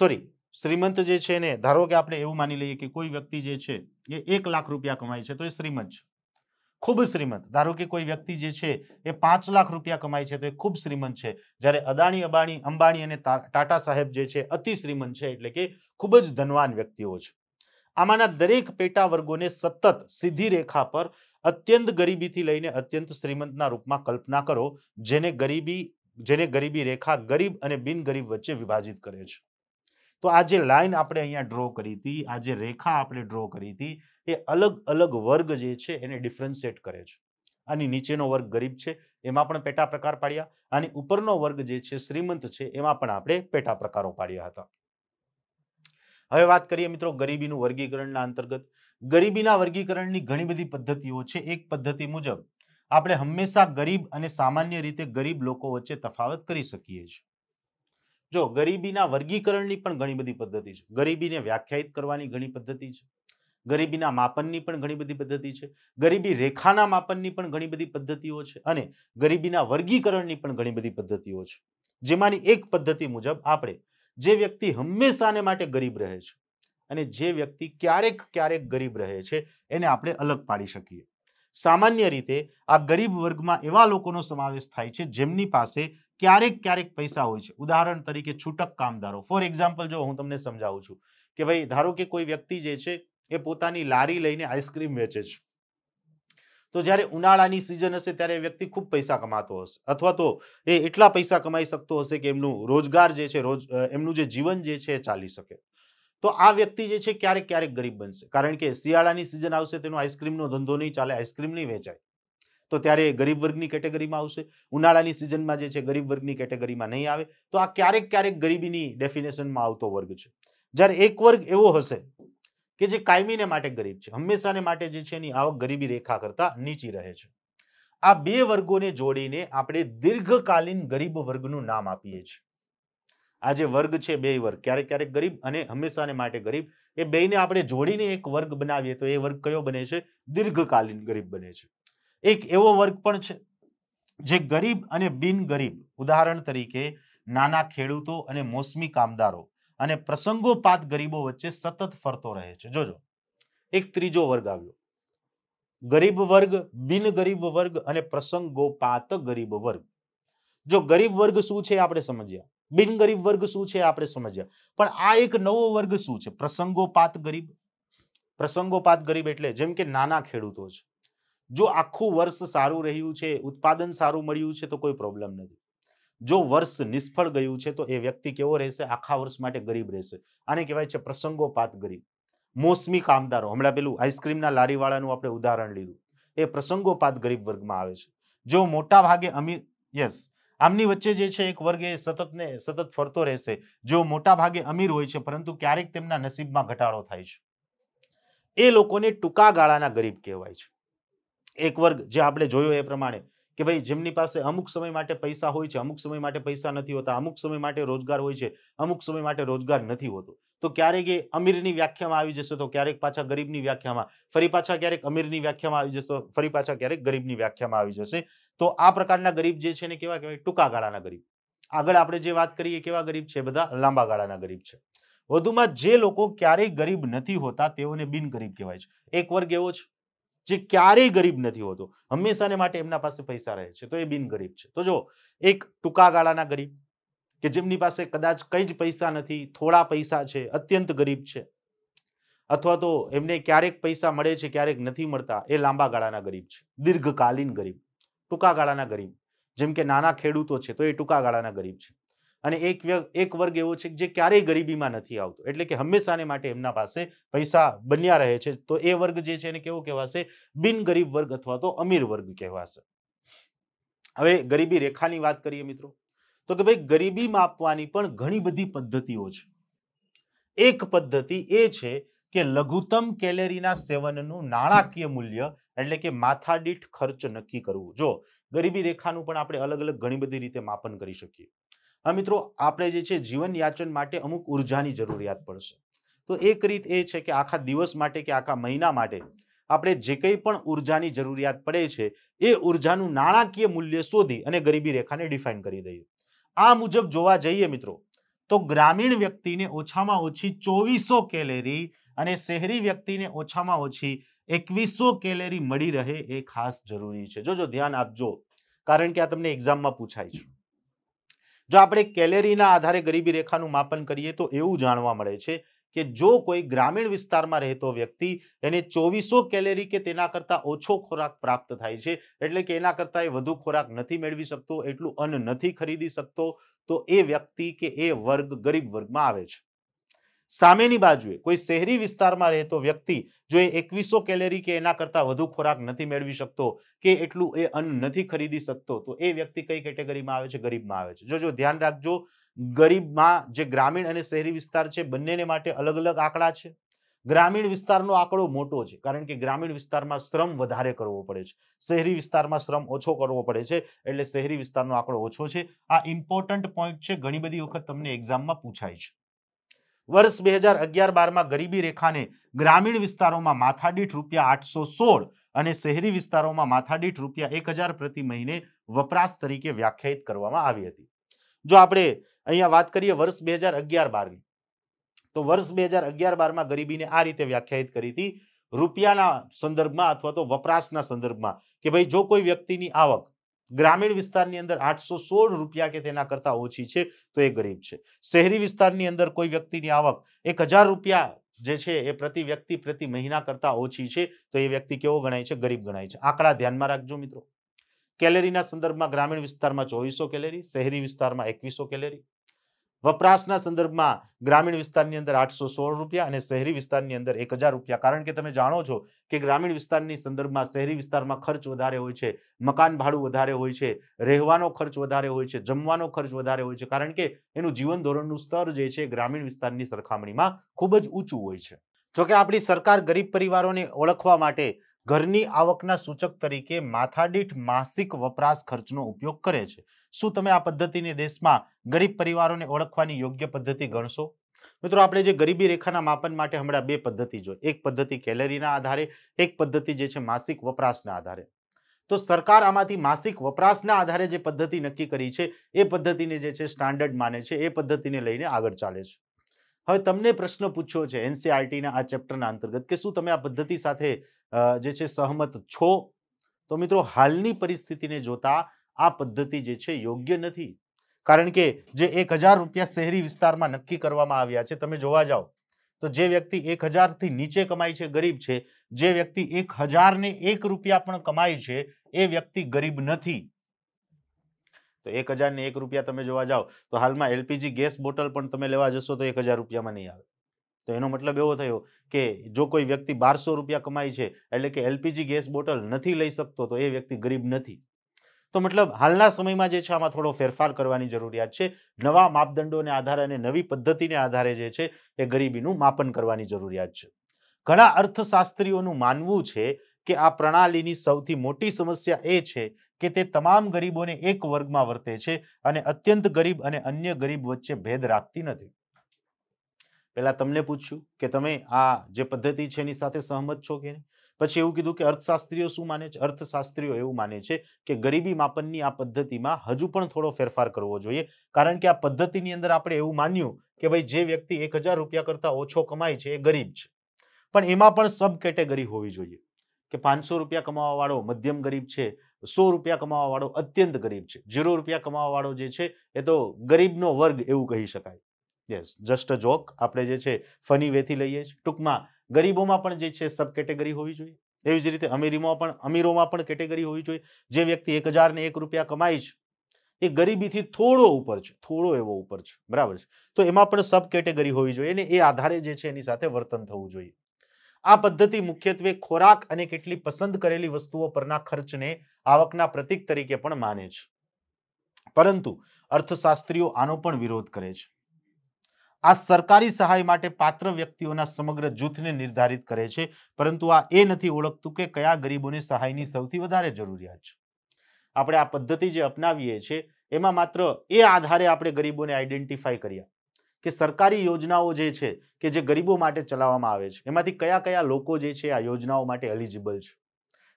સોરી શ્રીમંત જે છે ને ધારો કે આપણે એવું માની લઈએ કે કોઈ વ્યક્તિ જે છે એ એક લાખ રૂપિયા કમાય છે તો એ શ્રીમંત છે ખૂબ શ્રીમંત ધારો કે કોઈ વ્યક્તિ જે છે એ પાંચ લાખ રૂપિયા કમાય છે તો એ ખૂબ શ્રીમંત છે જ્યારે અદાણી અબાણી અંબાણી અને ટાટા સાહેબ જે છે અતિ શ્રીમંત છે એટલે કે ખૂબ જ ધનવાન વ્યક્તિઓ છે આમાંના દરેક પેટા વર્ગોને સતત સીધી રેખા પર અત્યંત ગરીબીથી લઈને અત્યંત શ્રીમંતના રૂપમાં કલ્પના કરો જેને ગરીબી જેને ગરીબી રેખા ગરીબ અને બિનગરીબ વચ્ચે વિભાજિત કરે છે તો આ જે લાઇન આપણે અહીંયા ડ્રો કરી હતી આ જે રેખા આપણે ડ્રો કરી હતી એ અલગ અલગ વર્ગ જે છે એને ડિફરન્શિએટ કરે છે આની નીચેનો વર્ગ ગરીબ છે એમાં પણ પેટા પ્રકાર પાડ્યા આની ઉપરનો વર્ગ જે છે શ્રીમંત છે એમાં પણ આપણે પેટા પ્રકારો પાડ્યા હતા હવે વાત કરીએ મિત્રો ગરીબીનું વર્ગીકરણના અંતર્ગત ગરીબીના વર્ગીકરણની ઘણી બધી પદ્ધતિઓ છે એક પદ્ધતિ મુજબ આપણે હંમેશા ગરીબ અને સામાન્ય રીતે ગરીબ લોકો વચ્ચે તફાવત કરી શકીએ છીએ જો ગરીબીના વર્ગીકરણની પણ ઘણી બધી પદ્ધતિ છે ગરીબીને વ્યાખ્યાયિત કરવાની ઘણી પદ્ધતિ છે ગરીબીના માપનની પણ ઘણી બધી પદ્ધતિ છે ગરીબી રેખાના માપનની પણ ઘણી બધી પદ્ધતિઓ છે અને ગરીબીના વર્ગીકરણની પણ ઘણી બધી પદ્ધતિઓ છે જેમાંની એક પદ્ધતિ મુજબ આપણે જે વ્યક્તિ હંમેશાને માટે ગરીબ રહે છે અને જે વ્યક્તિ ક્યારેક ક્યારેક ગરીબ રહે છે એને આપણે અલગ પાડી શકીએ સામાન્ય રીતે આ ગરીબ વર્ગમાં એવા લોકોનો સમાવેશ થાય છે જેમની પાસે ક્યારેક ક્યારેક પૈસા હોય છે ઉદાહરણ તરીકે છૂટક કામદારો ફોર એક્ઝામ્પલ જો હું તમને સમજાવું છું કે ભાઈ ધારો કે કોઈ વ્યક્તિ જે છે એ પોતાની લારી લઈને આઈસ્ક્રીમ વેચે છે તો જ્યારે ઉનાળાની સિઝન હશે ત્યારે વ્યક્તિ ખૂબ પૈસા કમાતો હશે અથવા તો એ એટલા પૈસા કમાઈ શકતો હશે કે એમનું રોજગાર જે છે રોજ એમનું જે જીવન જે છે એ ચાલી શકે તો આ વ્યક્તિ જે છે ક્યારેક ક્યારેક ગરીબ બનશે કારણ કે શિયાળાની સિઝન આવશે તેનો આઈસ્ક્રીમનો ધંધો નહીં ચાલે આઈસ્ક્રીમ નહીં વેચાય તો ત્યારે ગરીબ વર્ગની કેટેગરીમાં આવશે ઉનાળાની સિઝનમાં જે છે ગરીબ વર્ગની કેટેગરીમાં નહીં આવે તો આ ક્યારેક ક્યારેક ગરીબીની ડેફિનેશનમાં આવતો વર્ગ છે જ્યારે એક વર્ગ એવો હશે કે જે કાયમીને માટે ગરીબ છે હંમેશાને માટે જે છે એની આવક ગરીબી રેખા કરતા નીચી રહે છે આ બે વર્ગોને જોડીને આપણે દીર્ઘકાલીન ગરીબ વર્ગનું નામ આપીએ છીએ આ જે વર્ગ છે બે વર્ગ ક્યારેક ક્યારેક ગરીબ અને હંમેશાને માટે ગરીબ એ બેને આપણે જોડીને એક વર્ગ બનાવીએ તો એ વર્ગ કયો બને છે દીર્ઘકાલીન ગરીબ બને છે એક એવો વર્ગ પણ છે જે ગરીબ અને બિન ગરીબ ઉદાહરણ તરીકે નાના ખેડૂતો અને મોસમી કામદારો અને પ્રસંગોપાત ગરીબો વચ્ચે સતત ફરતો રહે છે જોજો એક ત્રીજો વર્ગ આવ્યો ગરીબ વર્ગ બિન ગરીબ વર્ગ અને પ્રસંગોપાત ગરીબ વર્ગ જો ગરીબ વર્ગ શું છે આપણે સમજ્યા બિન ગરીબ વર્ગ શું છે આપણે સમજ્યા પણ આ એક નવો વર્ગ શું છે પ્રસંગોપાત ગરીબ પ્રસંગોપાત ગરીબ એટલે જેમ કે નાના ખેડૂતો છે જો આખું વર્ષ સારું રહ્યું છે ઉત્પાદન સારું મળ્યું છે તો કોઈ પ્રોબ્લેમ નથી જો વર્ષ નિષ્ફળ ગયું છે તો એ વ્યક્તિ કેવો રહેશે આખા વર્ષ માટે ગરીબ રહેશે આને કહેવાય છે પ્રસંગોપાત ગરીબ મોસમી કામદારો હમણાં પેલું આઈસ્ક્રીમના લારીવાળાનું આપણે ઉદાહરણ લીધું એ પ્રસંગોપાત ગરીબ વર્ગમાં આવે છે જો મોટા ભાગે અમીર યસ આમની વચ્ચે જે છે એક વર્ગ એ સતતને સતત ફરતો રહેશે જો મોટા ભાગે અમીર હોય છે પરંતુ ક્યારેક તેમના નસીબમાં ઘટાડો થાય છે એ લોકોને ટૂંકા ગાળાના ગરીબ કહેવાય છે એક વર્ગ જે આપણે જોયો એ પ્રમાણે કે ભાઈ જેમની પાસે અમુક સમય માટે પૈસા હોય છે અમુક સમય માટે પૈસા નથી હોતા અમુક સમય માટે રોજગાર હોય છે અમુક સમય માટે રોજગાર નથી હોતો તો ક્યારેક એ અમીરની વ્યાખ્યામાં આવી જશે તો ક્યારેક પાછા ગરીબની વ્યાખ્યામાં ફરી પાછા ક્યારેક અમીરની વ્યાખ્યામાં આવી જશે તો ફરી પાછા ક્યારેક ગરીબની વ્યાખ્યામાં આવી જશે તો આ પ્રકારના ગરીબ જે છે ને કેવા કહેવાય ટૂંકા ગાળાના ગરીબ આગળ આપણે જે વાત કરીએ કેવા ગરીબ છે બધા લાંબા ગાળાના ગરીબ છે વધુમાં જે લોકો ક્યારેય ગરીબ નથી હોતા તેઓને બિનગરીબ કહેવાય છે એક વર્ગ એવો છે જે ક્યારેય ગરીબ નથી હોતો હંમેશાને માટે એમના પાસે પૈસા રહે છે તો એ બિનગરીબ છે તો જો એક ટૂંકા ગાળાના ગરીબ કે જેમની પાસે કદાચ કંઈ જ પૈસા નથી થોડા પૈસા છે અત્યંત ગરીબ છે અથવા તો એમને ક્યારેક પૈસા મળે છે ક્યારેક નથી મળતા એ લાંબા ગાળાના ગરીબ છે દીર્ઘકાલીન ગરીબ ટૂંકા ગાળાના ગરીબ જેમ કે નાના ખેડૂતો છે તો એ ટૂંકા ગાળાના ગરીબ છે અને એક એક વર્ગ એવો છે જે ક્યારેય ગરીબીમાં નથી આવતો એટલે કે હંમેશાને માટે એમના પાસે પૈસા બન્યા રહે છે તો એ વર્ગ જે છે એને કેવો કહેવાશે બિન ગરીબ વર્ગ અથવા તો અમીર વર્ગ કહેવાશે હવે ગરીબી રેખાની વાત કરીએ મિત્રો તો કે ભાઈ ગરીબી માપવાની પણ ઘણી બધી પદ્ધતિઓ છે એક પદ્ધતિ એ છે કે લઘુત્તમ કેલેરીના સેવનનું નાણાકીય મૂલ્ય એટલે કે માથાદીઠ ખર્ચ નક્કી કરવું જો ગરીબી રેખાનું પણ આપણે અલગ અલગ ઘણી બધી રીતે માપન કરી શકીએ આ મિત્રો આપણે જે છે જીવન યાચન માટે અમુક ઉર્જાની જરૂરિયાત પડશે તો એક રીત એ છે કે આખા દિવસ માટે કે આખા મહિના માટે આપણે જે કંઈ પણ ઉર્જાની જરૂરિયાત પડે છે એ ઉર્જાનું નાણાકીય મૂલ્ય શોધી અને ગરીબી રેખાને ડિફાઇન કરી દઈએ આ મુજબ જોવા જઈએ મિત્રો તો ગ્રામીણ વ્યક્તિને ઓછામાં ઓછી ચોવીસો કેલેરી અને શહેરી વ્યક્તિને ઓછામાં ઓછી એકવીસો કેલેરી મળી રહે એ ખાસ જરૂરી છે જોજો ધ્યાન આપજો કારણ કે આ તમને એક્ઝામમાં પૂછાય છે જો આપણે કેલેરીના આધારે ગરીબી રેખાનું માપન કરીએ તો એવું જાણવા મળે છે કે જો કોઈ ગ્રામીણ વિસ્તારમાં રહેતો વ્યક્તિ એને ચોવીસો કેલેરી કે તેના કરતાં ઓછો ખોરાક પ્રાપ્ત થાય છે એટલે કે એના કરતાં એ વધુ ખોરાક નથી મેળવી શકતો એટલું અન્ન નથી ખરીદી શકતો તો એ વ્યક્તિ કે એ વર્ગ ગરીબ વર્ગમાં આવે છે સામેની બાજુએ કોઈ શહેરી વિસ્તારમાં રહેતો વ્યક્તિ જો એ એકવીસો કેલેરી કે એના કરતાં વધુ ખોરાક નથી મેળવી શકતો કે એટલું એ અન્ન નથી ખરીદી શકતો તો એ વ્યક્તિ કઈ કેટેગરીમાં આવે છે ગરીબમાં આવે છે જો જો ધ્યાન રાખજો ગરીબમાં જે ગ્રામીણ અને શહેરી વિસ્તાર છે બંનેને માટે અલગ અલગ આંકડા છે ગ્રામીણ વિસ્તારનો આંકડો મોટો છે કારણ કે ગ્રામીણ વિસ્તારમાં શ્રમ વધારે કરવો પડે છે શહેરી વિસ્તારમાં શ્રમ ઓછો કરવો પડે છે એટલે શહેરી વિસ્તારનો આંકડો ઓછો છે આ ઇમ્પોર્ટન્ટ પોઈન્ટ છે ઘણી બધી વખત તમને એક્ઝામમાં પૂછાય છે વર્ષ બે હજાર અગિયાર બારમાં ગરીબી રેખાને ગ્રામીણ વિસ્તારોમાં માથાદીઠ રૂપિયા આઠસો સોળ અને શહેરી વિસ્તારોમાં માથાદીઠ રૂપિયા એક હજાર પ્રતિ મહિને વપરાશ તરીકે વ્યાખ્યાયિત કરવામાં આવી હતી જો આપણે અહીંયા વાત કરીએ વર્ષ બે હજાર અગિયાર બારની તો વર્ષ બે હજાર અગિયાર બારમાં ગરીબીને આ રીતે વ્યાખ્યાયિત કરી હતી રૂપિયાના સંદર્ભમાં અથવા તો વપરાશના સંદર્ભમાં કે ભાઈ જો કોઈ વ્યક્તિની આવક ગ્રામીણ વિસ્તારની અંદર આઠસો સોળ રૂપિયા કે તેના કરતા ઓછી છે તો એ ગરીબ છે શહેરી વિસ્તારની અંદર કોઈ વ્યક્તિની આવક એક હજાર રૂપિયા જે છે એ પ્રતિ વ્યક્તિ પ્રતિ મહિના કરતાં ઓછી છે તો એ વ્યક્તિ કેવો ગણાય છે ગરીબ ગણાય છે આંકડા ધ્યાનમાં રાખજો મિત્રો કેલેરીના સંદર્ભમાં ગ્રામીણ વિસ્તારમાં ચોવીસો કેલેરી શહેરી વિસ્તારમાં એકવીસો કેલેરી વપરાશના સંદર્ભમાં ગ્રામીણ વિસ્તારની અંદર આઠસો સોળ રૂપિયા અને શહેરી વિસ્તારની અંદર એક રૂપિયા કારણ કે તમે જાણો છો કે ગ્રામીણ વિસ્તારની સંદર્ભમાં શહેરી વિસ્તારમાં ખર્ચ વધારે હોય છે મકાન ભાડું વધારે હોય છે રહેવાનો ખર્ચ વધારે હોય છે જમવાનો ખર્ચ વધારે હોય છે કારણ કે એનું જીવન ધોરણનું સ્તર જે છે ગ્રામીણ વિસ્તારની સરખામણીમાં ખૂબ જ ઊંચું હોય છે જોકે આપણી સરકાર ગરીબ પરિવારોને ઓળખવા માટે ઘરની આવકના સૂચક તરીકે માથાદીઠ માસિક વપરાશ ખર્ચનો ઉપયોગ કરે છે શું તમે આ પદ્ધતિને દેશમાં ગરીબ પરિવારોને ઓળખવાની યોગ્ય પદ્ધતિ ગણશો મિત્રો આપણે જે ગરીબી રેખાના માપન માટે હમણાં બે પદ્ધતિ જો એક પદ્ધતિ કેલેરીના આધારે એક પદ્ધતિ જે છે માસિક વપરાશના આધારે તો સરકાર આમાંથી માસિક વપરાશના આધારે જે પદ્ધતિ નક્કી કરી છે એ પદ્ધતિને જે છે સ્ટાન્ડર્ડ માને છે એ પદ્ધતિને લઈને આગળ ચાલે છે હવે તમને પ્રશ્ન પૂછ્યો છે એનસીઆરટીના આ ચેપ્ટરના અંતર્ગત કે શું તમે આ પદ્ધતિ સાથે જે છે સહમત છો તો મિત્રો હાલની પરિસ્થિતિને જોતા આ પદ્ધતિ જે છે યોગ્ય નથી કારણ કે જે એક રૂપિયા શહેરી વિસ્તારમાં નક્કી કરવામાં આવ્યા છે તમે જોવા જાઓ તો જે વ્યક્તિ એક થી નીચે કમાય છે ગરીબ છે જે વ્યક્તિ એક ને એક રૂપિયા પણ કમાય છે એ વ્યક્તિ ગરીબ નથી તો એક ને એક રૂપિયા તમે જોવા જાઓ તો હાલમાં એલપીજી ગેસ બોટલ પણ તમે લેવા જશો તો એક રૂપિયામાં નહીં આવે તો એનો મતલબ એવો થયો કે જો કોઈ વ્યક્તિ બારસો રૂપિયા કમાય છે એટલે કે એલપીજી ગેસ બોટલ નથી લઈ શકતો તો એ વ્યક્તિ ગરીબ નથી તો મતલબ હાલના સમયમાં જે છે આમાં થોડો ફેરફાર કરવાની જરૂરિયાત છે નવા માપદંડોને આધારે અને નવી પદ્ધતિને આધારે જે છે એ ગરીબીનું માપન કરવાની જરૂરિયાત છે ઘણા અર્થશાસ્ત્રીઓનું માનવું છે કે આ પ્રણાલીની સૌથી મોટી સમસ્યા એ છે કે તે તમામ ગરીબોને એક વર્ગમાં વર્તે છે અને અત્યંત ગરીબ અને અન્ય ગરીબ વચ્ચે ભેદ રાખતી નથી પહેલાં તમને પૂછ્યું કે તમે આ જે પદ્ધતિ છે એની સાથે સહમત છો કે નહીં પછી એવું કીધું કે અર્થશાસ્ત્રીઓ શું માને છે અર્થશાસ્ત્રીઓ એવું માને છે કે ગરીબી માપનની આ પદ્ધતિમાં હજુ પણ થોડો ફેરફાર કરવો જોઈએ કારણ કે આ પદ્ધતિની અંદર આપણે એવું માન્યું કે ભાઈ જે વ્યક્તિ એક રૂપિયા કરતાં ઓછો કમાય છે એ ગરીબ છે પણ એમાં પણ સબ કેટેગરી હોવી જોઈએ કે પાંચસો રૂપિયા કમાવા વાળો મધ્યમ ગરીબ છે સો રૂપિયા કમાવા વાળો અત્યંત ગરીબ છે ઝીરો રૂપિયા કમાવા વાળો જે છે એ તો ગરીબનો વર્ગ એવું કહી શકાય યસ જસ્ટ અ જોક આપણે જે છે ફની વેથી લઈએ છીએ ટૂંકમાં ગરીબોમાં પણ જે છે સબ કેટેગરી હોવી જોઈએ એવી જ રીતે અમીરીમાં પણ અમીરોમાં પણ કેટેગરી હોવી જોઈએ જે વ્યક્તિ એક હજારને એક રૂપિયા કમાય છે એ ગરીબીથી થોડો ઉપર છે થોડો એવો ઉપર છે બરાબર છે તો એમાં પણ સબ કેટેગરી હોવી જોઈએ અને એ આધારે જે છે એની સાથે વર્તન થવું જોઈએ આ પદ્ધતિ મુખ્યત્વે ખોરાક અને કેટલી પસંદ કરેલી વસ્તુઓ પરના ખર્ચને આવકના પ્રતીક તરીકે પણ માને છે પરંતુ અર્થશાસ્ત્રીઓ આનો પણ વિરોધ કરે છે આ સરકારી સહાય માટે પાત્ર વ્યક્તિઓના સમગ્ર જૂથને નિર્ધારિત કરે છે પરંતુ આ એ નથી ઓળખતું કે કયા ગરીબોને સહાયની સૌથી વધારે જરૂરિયાત છે આપણે આ પદ્ધતિ જે અપનાવીએ છીએ એમાં માત્ર એ આધારે આપણે ગરીબોને આઈડેન્ટિફાઈ કર્યા કે સરકારી યોજનાઓ જે છે કે જે ગરીબો માટે ચલાવવામાં આવે છે એમાંથી કયા કયા લોકો જે છે આ યોજનાઓ માટે એલિજિબલ છે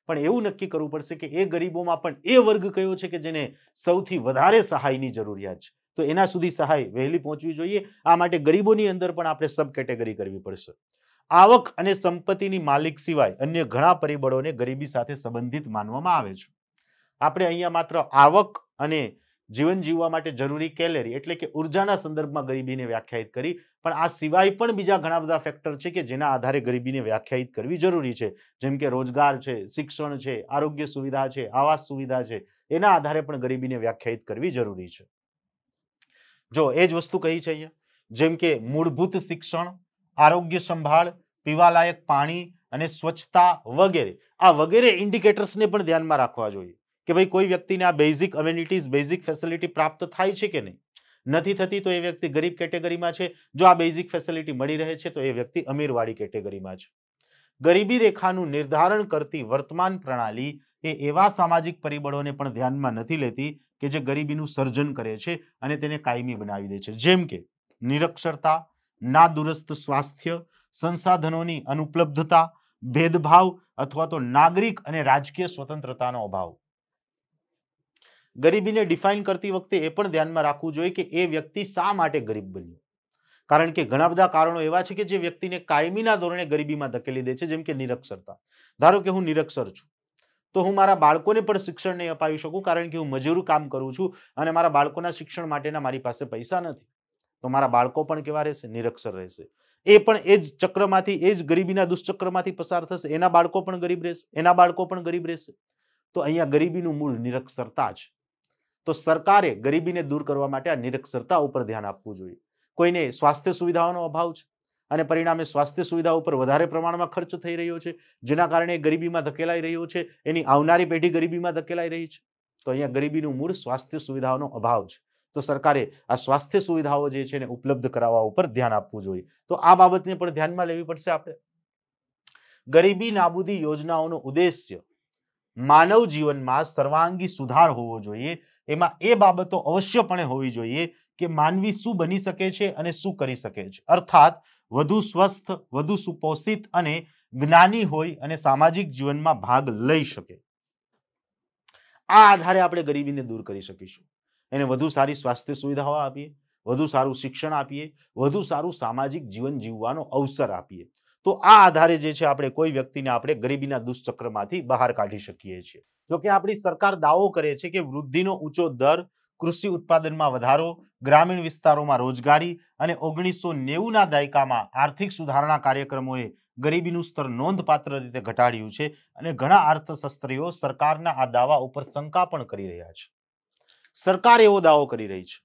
પણ એવું નક્કી કરવું પડશે કે એ ગરીબોમાં પણ એ વર્ગ કયો છે કે જેને સૌથી વધારે સહાયની જરૂરિયાત છે તો એના સુધી સહાય વહેલી પહોંચવી જોઈએ આ માટે ગરીબોની અંદર પણ આપણે સબ કેટેગરી કરવી પડશે આવક અને સંપત્તિની માલિક સિવાય અન્ય ઘણા પરિબળોને ગરીબી સાથે સંબંધિત માનવામાં આવે છે આપણે અહીંયા માત્ર આવક અને જીવન જીવવા માટે જરૂરી કેલેરી એટલે કે ઉર્જાના સંદર્ભમાં ગરીબીને વ્યાખ્યાયિત કરી પણ આ સિવાય પણ બીજા ઘણા બધા ફેક્ટર છે કે જેના આધારે ગરીબીને વ્યાખ્યાયિત કરવી જરૂરી છે જેમ કે રોજગાર છે શિક્ષણ છે આરોગ્ય સુવિધા છે આવાસ સુવિધા છે એના આધારે પણ ગરીબીને વ્યાખ્યાયિત કરવી જરૂરી છે જો એ જ વસ્તુ કહી છે અહીંયા જેમ કે મૂળભૂત શિક્ષણ આરોગ્ય સંભાળ પીવાલાયક પાણી અને સ્વચ્છતા વગેરે આ વગેરે ઇન્ડિકેટર્સને પણ ધ્યાનમાં રાખવા જોઈએ કે ભાઈ કોઈ વ્યક્તિને આ બેઝિક અમેનિટીઝ બેઝિક ફેસિલિટી પ્રાપ્ત થાય છે કે નહીં નથી થતી તો એ વ્યક્તિ ગરીબ કેટેગરીમાં છે જો આ બેઝિક ફેસિલિટી મળી રહે છે તો એ વ્યક્તિ અમીરવાળી કેટેગરીમાં છે ગરીબી રેખાનું નિર્ધારણ કરતી વર્તમાન પ્રણાલી એ એવા સામાજિક પરિબળોને પણ ધ્યાનમાં નથી લેતી કે જે ગરીબીનું સર્જન કરે છે અને તેને કાયમી બનાવી દે છે જેમ કે નિરક્ષરતા નાદુરસ્ત સ્વાસ્થ્ય સંસાધનોની અનુપલબ્ધતા ભેદભાવ અથવા તો નાગરિક અને રાજકીય સ્વતંત્રતાનો અભાવ ગરીબીને ડિફાઇન કરતી વખતે એ પણ ધ્યાનમાં રાખવું જોઈએ કે એ વ્યક્તિ શા માટે ગરીબ બન્યો કારણ કે ઘણા બધા કારણો એવા છે કે જે વ્યક્તિને કાયમીના ધોરણે ગરીબીમાં ધકેલી દે છે જેમ કે નિરક્ષરતા ધારો કે હું નિરક્ષર છું તો હું મારા બાળકોને પણ શિક્ષણ નહીં અપાવી શકું કારણ કે હું મજૂર કામ કરું છું અને મારા બાળકોના શિક્ષણ માટેના મારી પાસે પૈસા નથી તો મારા બાળકો પણ કેવા રહેશે નિરક્ષર રહેશે એ પણ એ જ ચક્રમાંથી એ જ ગરીબીના દુષ્ચક્રમાંથી પસાર થશે એના બાળકો પણ ગરીબ રહેશે એના બાળકો પણ ગરીબ રહેશે તો અહીંયા ગરીબીનું મૂળ નિરક્ષરતા જ તો સરકારે ગરીબીને દૂર કરવા માટે આ નિરક્ષરતા ઉપર ધ્યાન આપવું જોઈએ કોઈને સ્વાસ્થ્ય સુવિધાઓનો અભાવ છે અને પરિણામે સ્વાસ્થ્ય સુવિધા ઉપર વધારે પ્રમાણમાં ખર્ચ થઈ રહ્યો છે જેના કારણે ગરીબીમાં ધકેલાઈ રહ્યો છે એની આવનારી પેઢી ગરીબીમાં ધકેલાઈ રહી છે તો અહીંયા ગરીબીનું મૂળ સ્વાસ્થ્ય સુવિધાઓનો અભાવ છે તો સરકારે આ સ્વાસ્થ્ય સુવિધાઓ જે છે ઉપલબ્ધ કરાવવા ઉપર ધ્યાન આપવું જોઈએ તો આ બાબતને પણ ધ્યાનમાં લેવી પડશે આપણે ગરીબી નાબૂદી યોજનાઓનો ઉદ્દેશ્ય માનવ જીવનમાં સર્વાંગી સુધાર હોવો જોઈએ એમાં એ બાબતો અવશ્યપણે હોવી જોઈએ કે માનવી શું બની શકે છે અને શું કરી શકે છે અર્થાત વધુ સ્વસ્થ વધુ સુપોષિત અને જ્ઞાની હોય અને સામાજિક જીવનમાં ભાગ લઈ શકે આ આધારે આપણે ગરીબીને દૂર કરી શકીશું એને વધુ સારી સ્વાસ્થ્ય સુવિધાઓ આપીએ વધુ સારું શિક્ષણ આપીએ વધુ સારું સામાજિક જીવન જીવવાનો અવસર આપીએ તો આ આધારે જે છે આપણે કોઈ વ્યક્તિને આપણે ગરીબીના દુષ્ચક્રમાંથી બહાર કાઢી શકીએ છીએ જોકે આપણી સરકાર દાવો કરે છે કે વૃદ્ધિનો ઊંચો દર કૃષિ ઉત્પાદનમાં વધારો ગ્રામીણ વિસ્તારોમાં રોજગારી અને ઓગણીસો નેવુંના દાયકામાં આર્થિક સુધારણા કાર્યક્રમોએ ગરીબીનું સ્તર નોંધપાત્ર રીતે ઘટાડ્યું છે અને ઘણા અર્થશાસ્ત્રીઓ સરકારના આ દાવા ઉપર શંકા પણ કરી રહ્યા છે સરકાર એવો દાવો કરી રહી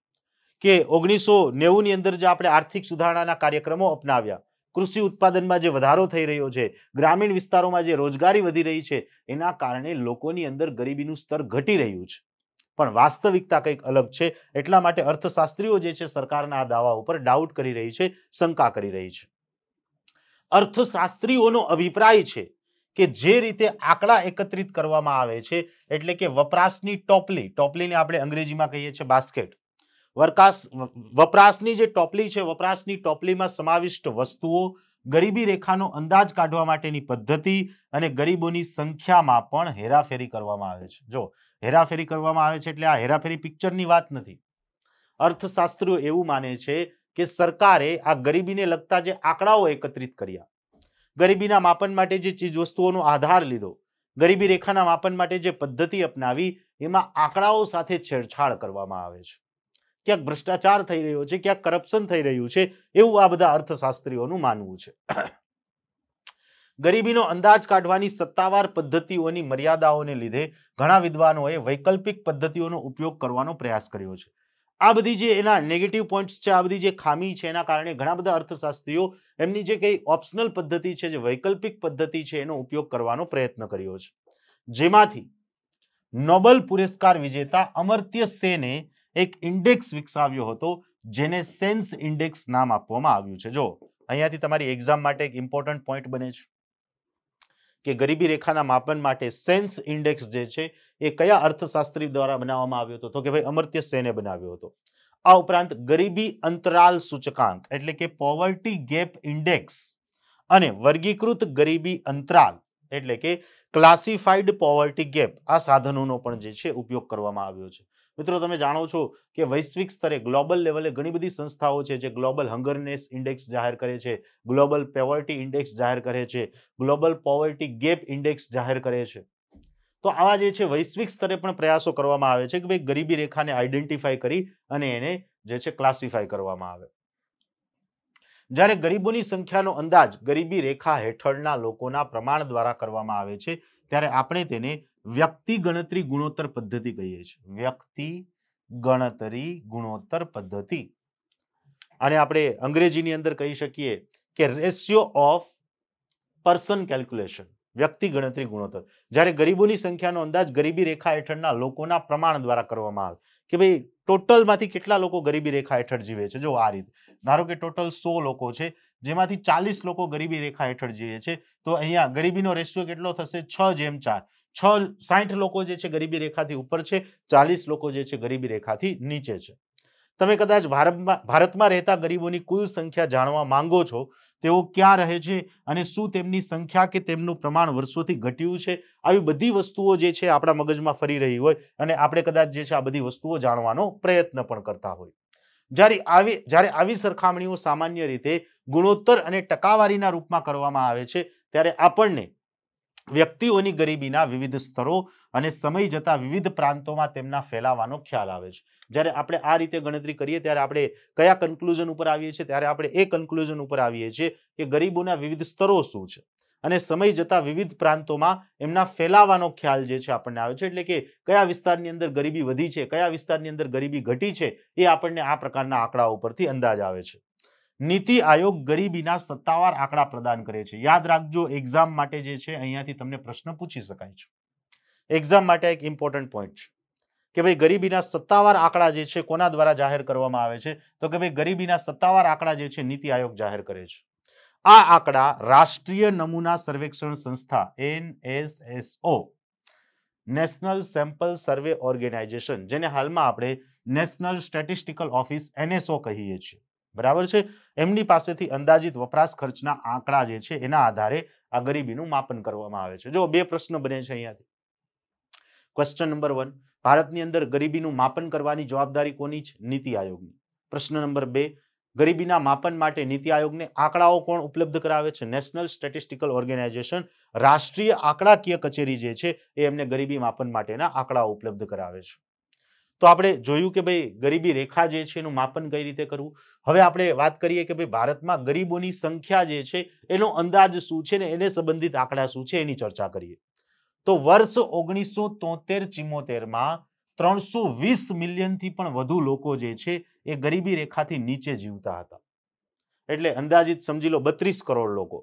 છે કે ઓગણીસો નેવુંની અંદર જે આપણે આર્થિક સુધારણાના કાર્યક્રમો અપનાવ્યા કૃષિ ઉત્પાદનમાં જે વધારો થઈ રહ્યો છે ગ્રામીણ વિસ્તારોમાં જે રોજગારી વધી રહી છે એના કારણે લોકોની અંદર ગરીબીનું સ્તર ઘટી રહ્યું છે પણ વાસ્તવિકતા કંઈક અલગ છે એટલા માટે અર્થશાસ્ત્રીઓ જે છે સરકારના આ દાવા ઉપર ડાઉટ કરી રહી છે શંકા કરી રહી છે અર્થશાસ્ત્રીઓનો અભિપ્રાય છે કે જે રીતે આંકડા એકત્રિત કરવામાં આવે છે એટલે કે વપરાશની ટોપલી ટોપલીને આપણે અંગ્રેજીમાં કહીએ છીએ બાસ્કેટ વરકાશ વપરાશની જે ટોપલી છે વપરાશની ટોપલીમાં સમાવિષ્ટ વસ્તુઓ ગરીબી રેખાનો અંદાજ કાઢવા માટેની પદ્ધતિ અને ગરીબોની સંખ્યામાં પણ હેરાફેરી કરવામાં આવે છે જો હેરાફેરી કરવામાં આવે છે એટલે આ હેરાફેરી પિક્ચરની વાત નથી અર્થશાસ્ત્રીઓ એવું માને છે કે સરકારે આ ગરીબીને લગતા જે આંકડાઓ એકત્રિત કર્યા ગરીબીના માપન માટે જે ચીજ વસ્તુઓનો આધાર લીધો ગરીબી રેખાના માપન માટે જે પદ્ધતિ અપનાવી એમાં આંકડાઓ સાથે છેડછાડ કરવામાં આવે છે ક્યાંક ભ્રષ્ટાચાર થઈ રહ્યો છે ક્યાંક કરપ્શન થઈ રહ્યું છે એવું આ બધા અર્થશાસ્ત્રીઓનું માનવું છે ગરીબીનો અંદાજ કાઢવાની સત્તાવાર પદ્ધતિઓની મર્યાદાઓને લીધે ઘણા વિદ્વાનોએ વૈકલ્પિક પદ્ધતિઓનો ઉપયોગ કરવાનો પ્રયાસ કર્યો છે આ બધી જે એના નેગેટિવ પોઈન્ટ્સ છે આ બધી જે ખામી છે એના કારણે ઘણા બધા અર્થશાસ્ત્રીઓ એમની જે કંઈ ઓપ્શનલ પદ્ધતિ છે જે વૈકલ્પિક પદ્ધતિ છે એનો ઉપયોગ કરવાનો પ્રયત્ન કર્યો છે જેમાંથી નોબલ પુરસ્કાર વિજેતા અમર્ત્ય સેને એક ઇન્ડેક્સ વિકસાવ્યો હતો જેને સેન્સ ઇન્ડેક્સ નામ આપવામાં આવ્યું છે જો અહીંયાથી તમારી એક્ઝામ માટે એક ઇમ્પોર્ટન્ટ પોઈન્ટ બને છે કે ગરીબી રેખાના માપન માટે સેન્સ ઇન્ડેક્સ જે છે એ કયા અર્થશાસ્ત્રી દ્વારા બનાવવામાં આવ્યો હતો તો કે ભાઈ અમર્ત્ય સેને બનાવ્યો હતો આ ઉપરાંત ગરીબી અંતરાલ સૂચકાંક એટલે કે પોવર્ટી ગેપ ઇન્ડેક્સ અને વર્ગીકૃત ગરીબી અંતરાલ એટલે કે ક્લાસિફાઈડ પોવર્ટી ગેપ આ સાધનોનો પણ જે છે ઉપયોગ કરવામાં આવ્યો છે મિત્રો તમે જાણો છો કે વૈશ્વિક સ્તરે ગ્લોબલ લેવલે ઘણી બધી સંસ્થાઓ છે જે ગ્લોબલ હંગરનેસ ઇન્ડેક્સ જાહેર કરે છે ગ્લોબલ પોવર્ટી ઇન્ડેક્સ જાહેર કરે છે ગ્લોબલ પોવર્ટી ગેપ ઇન્ડેક્સ જાહેર કરે છે તો આવા જે છે વૈશ્વિક સ્તરે પણ પ્રયાસો કરવામાં આવે છે કે ભાઈ ગરીબી રેખાને આઈડેન્ટિફાય કરી અને એને જે છે ક્લાસિફાય કરવામાં આવે જ્યારે ગરીબોની સંખ્યાનો અંદાજ ગરીબી રેખા હેઠળના લોકોના પ્રમાણ દ્વારા કરવામાં આવે છે ત્યારે આપણે તેને વ્યક્તિ ગણતરી ગુણોત્તર પદ્ધતિ કહીએ છીએ વ્યક્તિ ગણતરી ગુણોત્તર પદ્ધતિ અને આપણે અંગ્રેજીની અંદર કહી શકીએ કે રેશિયો ઓફ પર્સન કેલ્ક્યુલેશન વ્યક્તિ ગણતરી ગુણોત્તર જ્યારે ગરીબોની સંખ્યાનો અંદાજ ગરીબી રેખા હેઠળના લોકોના પ્રમાણ દ્વારા કરવામાં આવે કે ભાઈ ટોટલમાંથી કેટલા લોકો ગરીબી રેખા હેઠળ જીવે છે જો આ રીતે ધારો કે ટોટલ સો લોકો છે જેમાંથી ચાલીસ લોકો ગરીબી રેખા હેઠળ જીવે છે તો અહીંયા ગરીબીનો રેશિયો કેટલો થશે છ જેમ ચાર છ સાઠ લોકો જે છે ગરીબી રેખાથી ઉપર છે ચાલીસ લોકો જે છે ગરીબી રેખાથી નીચે છે તમે કદાચ ભારતમાં ભારતમાં રહેતા ગરીબોની કુલ સંખ્યા જાણવા માંગો છો તેઓ ક્યાં રહે છે અને શું તેમની સંખ્યા કે તેમનું પ્રમાણ વર્ષોથી ઘટ્યું છે આવી બધી વસ્તુઓ જે છે આપણા મગજમાં ફરી રહી હોય અને આપણે કદાચ જે છે આ બધી વસ્તુઓ જાણવાનો પ્રયત્ન પણ કરતા હોય જ્યારે આવી જ્યારે આવી સરખામણીઓ સામાન્ય રીતે ગુણોત્તર અને ટકાવારીના રૂપમાં કરવામાં આવે છે ત્યારે આપણને વ્યક્તિઓની ગરીબીના વિવિધ સ્તરો અને સમય જતાં વિવિધ પ્રાંતોમાં તેમના ફેલાવાનો ખ્યાલ આવે છે જ્યારે આપણે આ રીતે ગણતરી કરીએ ત્યારે આપણે કયા કન્કલુઝન ઉપર આવીએ છીએ ત્યારે આપણે એ કન્ક્લુઝન ઉપર આવીએ છીએ કે ગરીબોના વિવિધ સ્તરો શું છે અને સમય જતાં વિવિધ પ્રાંતોમાં એમના ફેલાવાનો ખ્યાલ જે છે આપણને આવે છે એટલે કે કયા વિસ્તારની અંદર ગરીબી વધી છે કયા વિસ્તારની અંદર ગરીબી ઘટી છે એ આપણને આ પ્રકારના આંકડાઓ પરથી અંદાજ આવે છે નીતિ આયોગ ગરીબીના સત્તાવાર આંકડા પ્રદાન કરે છે યાદ રાખજો એક્ઝામ માટે જે છે અહીંયાથી તમને પ્રશ્ન પૂછી શકાય છે એક્ઝામ માટે એક ઇમ્પોર્ટન્ટ પોઈન્ટ છે કે ભાઈ ગરીબીના સત્તાવાર આંકડા જે છે કોના દ્વારા જાહેર કરવામાં આવે છે તો કે ભાઈ ગરીબીના સત્તાવાર આંકડા જે છે નીતિ આયોગ જાહેર કરે છે આ આંકડા રાષ્ટ્રીય નમૂના સર્વેક્ષણ સંસ્થા NSSO national sample survey organisation જેને હાલમાં આપણે નેશનલ સ્ટેટિસ્ટિકલ ઓફિસ એનએસઓ કહીએ છીએ બરાબર છે એમની પાસેથી અંદાજિત વપરાશ ખર્ચના આંકડા જે છે એના આધારે આ ગરીબીનું માપન કરવામાં આવે છે જો બે પ્રશ્ન બને છે અહીંયાથી ક્વેશ્ચન નંબર વન ભારતની અંદર ગરીબીનું માપન કરવાની જવાબદારી કોની છે નીતિ આયોગની પ્રશ્ન નંબર બે ગરીબીના માપન માટે નીતિ આયોગને આંકડાઓ કોણ ઉપલબ્ધ કરાવે છે નેશનલ સ્ટેટિસ્ટિકલ ઓર્ગેનાઇઝેશન રાષ્ટ્રીય આંકડાકીય કચેરી જે છે એ એમને ગરીબી માપન માટેના આંકડાઓ ઉપલબ્ધ કરાવે છે તો આપણે જોયું કે ભાઈ ગરીબી રેખા જે છે એનું માપન કઈ રીતે કરવું હવે આપણે વાત કરીએ કે ભાઈ ભારતમાં ગરીબોની સંખ્યા જે છે એનો અંદાજ શું છે ને એને સંબંધિત આંકડા શું છે એની ચર્ચા કરીએ તો વર્ષ ઓગણીસો તોતેર ચિમોતેરમાં ત્રણસો વીસ મિલિયનથી પણ વધુ લોકો જે છે એ ગરીબી રેખાથી નીચે જીવતા હતા એટલે અંદાજિત સમજી લો બત્રીસ કરોડ લોકો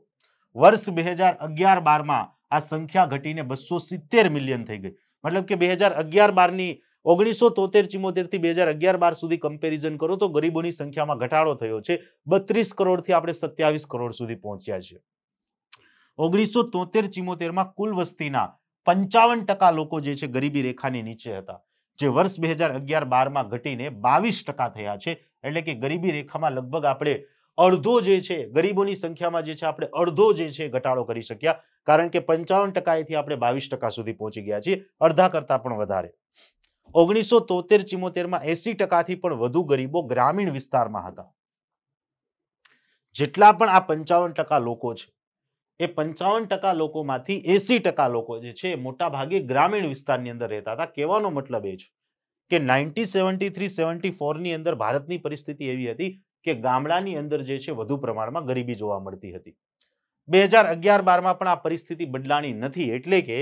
વર્ષ બે હજાર અગિયાર બારમાં આ સંખ્યા ઘટીને બસો સિત્તેર મિલિયન થઈ ગઈ મતલબ કે બે હજાર અગિયાર બારની ઓગણીસો તોતેર ચિમોતેરથી બે હજાર અગિયાર બાર સુધી કમ્પેરિઝન કરો તો ગરીબોની સંખ્યામાં ઘટાડો થયો છે બત્રીસ કરોડથી આપણે સત્યાવીસ કરોડ સુધી પહોંચ્યા છે ઓગણીસો તોતેર ચિમોતેરમાં કુલ વસ્તીના પંચાવન ટકા લોકો જે છે ગરીબી રેખાની નીચે હતા જે વર્ષ બે હજાર અગિયાર બારમાં ઘટીને બાવીસ ટકા થયા છે એટલે કે ગરીબી રેખામાં લગભગ આપણે અડધો જે છે ગરીબોની સંખ્યામાં જે છે આપણે અડધો જે છે ઘટાડો કરી શક્યા કારણ કે પંચાવન ટકાએથી આપણે બાવીસ ટકા સુધી પહોંચી ગયા છીએ અડધા કરતા પણ વધારે ઓગણીસો તોતેર ચિમોતેરમાં એસી ટકાથી પણ વધુ ગરીબો ગ્રામીણ વિસ્તારમાં હતા જેટલા પણ આ પંચાવન ટકા લોકો છે એ પંચાવન ટકા લોકોમાંથી એસી ટકા લોકો જે છે મોટા ભાગે ગ્રામીણ વિસ્તારની અંદર રહેતા હતા કહેવાનો મતલબ એ છે કે નાઇન્ટી સેવન્ટી થ્રી સેવન્ટી ફોરની અંદર ભારતની પરિસ્થિતિ એવી હતી કે ગામડાની અંદર જે છે વધુ પ્રમાણમાં ગરીબી જોવા મળતી હતી બે હજાર અગિયાર બારમાં પણ આ પરિસ્થિતિ બદલાણી નથી એટલે કે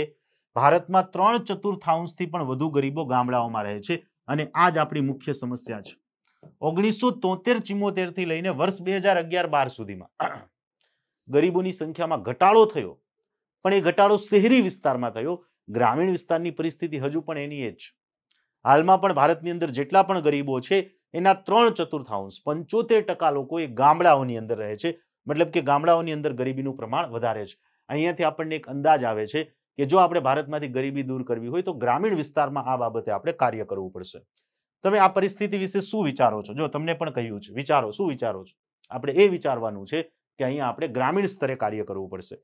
ભારતમાં ત્રણ ચતુર્થાંશથી પણ વધુ ગરીબો ગામડાઓમાં રહે છે અને આ જ આપણી મુખ્ય સમસ્યા છે ઓગણીસો તોતેર ચિમોતેર થી લઈને વર્ષ બે હજાર અગિયાર બાર સુધીમાં ગરીબોની સંખ્યામાં ઘટાડો થયો પણ એ ઘટાડો શહેરી વિસ્તારમાં થયો ગ્રામીણ વિસ્તારની પરિસ્થિતિ હજુ પણ એની એ જ હાલમાં પણ ભારતની અંદર જેટલા પણ ગરીબો છે એના ત્રણ ચતુર્થાંશ પંચોતેર ટકા લોકો એ ગામડાઓની અંદર રહે છે મતલબ કે ગામડાઓની અંદર ગરીબીનું પ્રમાણ વધારે છે અહીંયાથી આપણને એક અંદાજ આવે છે કે જો આપણે ભારતમાંથી ગરીબી દૂર કરવી હોય તો ગ્રામીણ વિસ્તારમાં આ બાબતે આપણે કાર્ય કરવું પડશે તમે આ પરિસ્થિતિ વિશે શું વિચારો છો જો તમને પણ કહ્યું છે વિચારો શું વિચારો છો આપણે એ વિચારવાનું છે કે અહીંયા આપણે ગ્રામીણ સ્તરે કાર્ય કરવું પડશે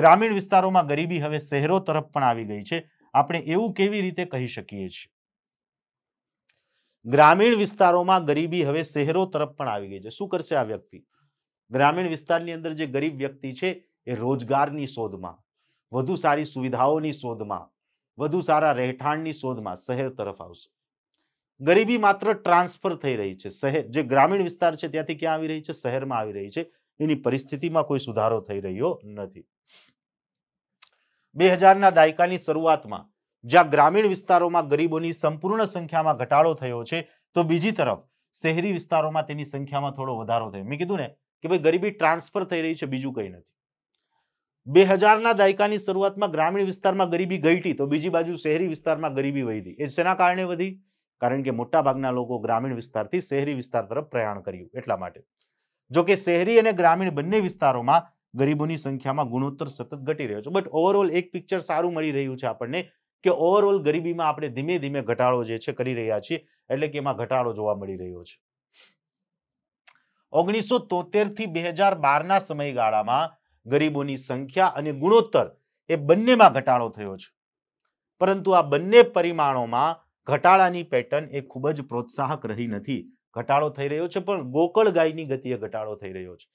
ગ્રામીણ વિસ્તારોમાં ગરીબી હવે શહેરો તરફ પણ આવી ગઈ છે આપણે એવું કેવી રીતે કહી શકીએ છીએ ગ્રામીણ વિસ્તારોમાં ગરીબી હવે શહેરો તરફ પણ આવી ગઈ છે શું કરશે આ વ્યક્તિ ગ્રામીણ વિસ્તારની અંદર જે ગરીબ વ્યક્તિ છે એ રોજગારની શોધમાં વધુ સારી સુવિધાઓની શોધમાં વધુ સારા રહેઠાણની શોધમાં શહેર તરફ આવશે ગરીબી માત્ર ટ્રાન્સફર થઈ રહી છે શહેર જે ગ્રામીણ વિસ્તાર છે ત્યાંથી ક્યાં આવી રહી છે શહેરમાં આવી રહી છે એની પરિસ્થિતિમાં કોઈ સુધારો થઈ રહ્યો નથી બે ના દાયકાની શરૂઆતમાં જ્યાં ગ્રામીણ વિસ્તારોમાં ગરીબોની સંપૂર્ણ સંખ્યામાં ઘટાડો થયો છે તો બીજી તરફ શહેરી વિસ્તારોમાં તેની સંખ્યામાં થોડો વધારો થયો મેં કીધું ને કે ભાઈ ગરીબી ટ્રાન્સફર થઈ રહી છે બીજું કંઈ નથી બે હજારના દાયકાની શરૂઆતમાં ગ્રામીણ વિસ્તારમાં ગરીબી ઘટી તો બીજી બાજુ શહેરી વિસ્તારમાં ગરીબી વધી એ શેના કારણે વધી કારણ કે મોટાભાગના લોકો ગ્રામીણ વિસ્તારથી શહેરી વિસ્તાર તરફ પ્રયાણ કર્યું એટલા માટે જોકે શહેરી અને ગ્રામીણ બંને વિસ્તારોમાં ગરીબોની સંખ્યામાં ગુણોત્તર સતત ઘટી રહ્યો છે બટ ઓવરઓલ એક પિક્ચર સારું મળી રહ્યું છે આપણને કે ઓવરઓલ ગરીબીમાં આપણે ધીમે ધીમે ઘટાડો જે છે કરી રહ્યા છીએ એટલે કે એમાં ઘટાડો જોવા મળી રહ્યો છે ઓગણીસો તોતેર થી બે હજાર બારના સમયગાળામાં ગરીબોની સંખ્યા અને ગુણોત્તર એ બંનેમાં ઘટાડો થયો છે પરંતુ આ બંને પરિમાણોમાં ઘટાડાની પેટર્ન એ ખૂબ જ પ્રોત્સાહક રહી નથી ઘટાડો થઈ રહ્યો છે પણ ગોકળ ગાયની ગતિએ ઘટાડો થઈ રહ્યો છે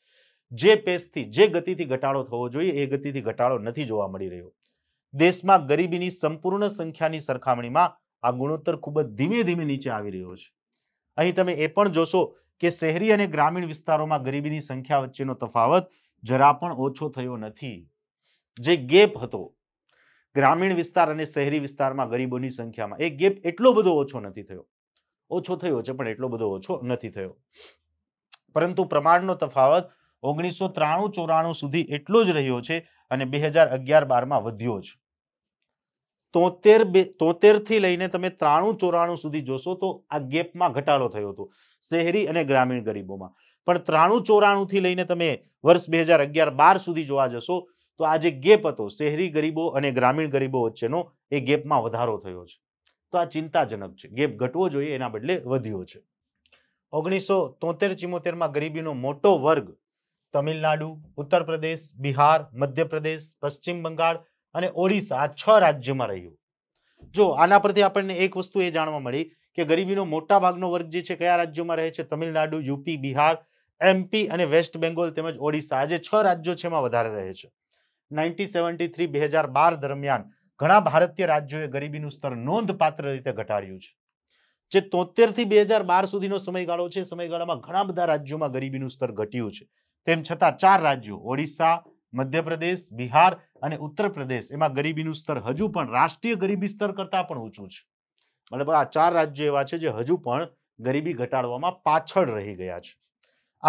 જે પેસથી જે ગતિથી ઘટાડો થવો જોઈએ એ ગતિથી ઘટાડો નથી જોવા મળી રહ્યો દેશમાં ગરીબીની સંપૂર્ણ સંખ્યાની સરખામણીમાં આ ગુણોત્તર ખૂબ જ ધીમે ધીમે નીચે આવી રહ્યો છે અહીં તમે એ પણ જોશો કે શહેરી અને ગ્રામીણ વિસ્તારોમાં ગરીબીની સંખ્યા વચ્ચેનો તફાવત જરા પણ ઓછો થયો નથી જે ગેપ હતો ગ્રામીણ વિસ્તાર અને શહેરી વિસ્તારમાં ગરીબોની સંખ્યામાં એ ગેપ એટલો બધો ઓછો નથી થયો ઓછો થયો છે પણ એટલો બધો ઓછો નથી થયો પરંતુ પ્રમાણનો તફાવત ઓગણીસો ત્રાણું ચોરાણું સુધી એટલો જ રહ્યો છે અને બે હજાર અગિયાર બારમાં વધ્યો છે તોતેર બે તોતેરથી લઈને તમે ત્રાણું ચોરાણું સુધી જોશો તો આ ગેપમાં ઘટાડો થયો હતો શહેરી અને ગ્રામીણ ગરીબોમાં પણ ત્રાણું ચોરાણુંથી લઈને તમે વર્ષ બે હજાર અગિયાર બાર સુધી જોવા જશો તો આ જે ગેપ હતો શહેરી ગરીબો અને ગ્રામીણ ગરીબો વચ્ચેનો એ ગેપમાં વધારો થયો છે તો આ ચિંતાજનક છે ગેપ ઘટવો જોઈએ એના બદલે વધ્યો છે ઓગણીસો તોતેર ચિમોતેરમાં ગરીબીનો મોટો વર્ગ તમિલનાડુ ઉત્તર પ્રદેશ બિહાર મધ્યપ્રદેશ પશ્ચિમ બંગાળ અને ઓડિશા આ છ રાજ્યમાં રહ્યું જો આના પરથી આપણને એક વસ્તુ એ જાણવા મળી કે ગરીબીનો મોટા ભાગનો વર્ગ જે છે કયા રાજ્યોમાં રહે છે તમિલનાડુ યુપી બિહાર એમપી અને વેસ્ટ બેંગોલ તેમજ ઓડિશા જે છ રાજ્યો છે એમાં વધારે રહે છે નાઇન્ટીન સેવન્ટી થ્રી બે હજાર બાર દરમિયાન ઘણા ભારતીય રાજ્યોએ ગરીબીનું સ્તર નોંધપાત્ર રીતે ઘટાડ્યું છે જે તોતેર થી બે હજાર બાર સુધીનો સમયગાળો છે સમયગાળામાં ઘણા બધા રાજ્યોમાં ગરીબીનું સ્તર ઘટ્યું છે તેમ છતાં ચાર રાજ્યો ઓડિશા મધ્યપ્રદેશ બિહાર અને ઉત્તર પ્રદેશ એમાં ગરીબીનું સ્તર હજુ પણ રાષ્ટ્રીય ગરીબી સ્તર કરતાં પણ ઊંચું છે મતલબ આ ચાર રાજ્યો એવા છે જે હજુ પણ ગરીબી ઘટાડવામાં પાછળ રહી ગયા છે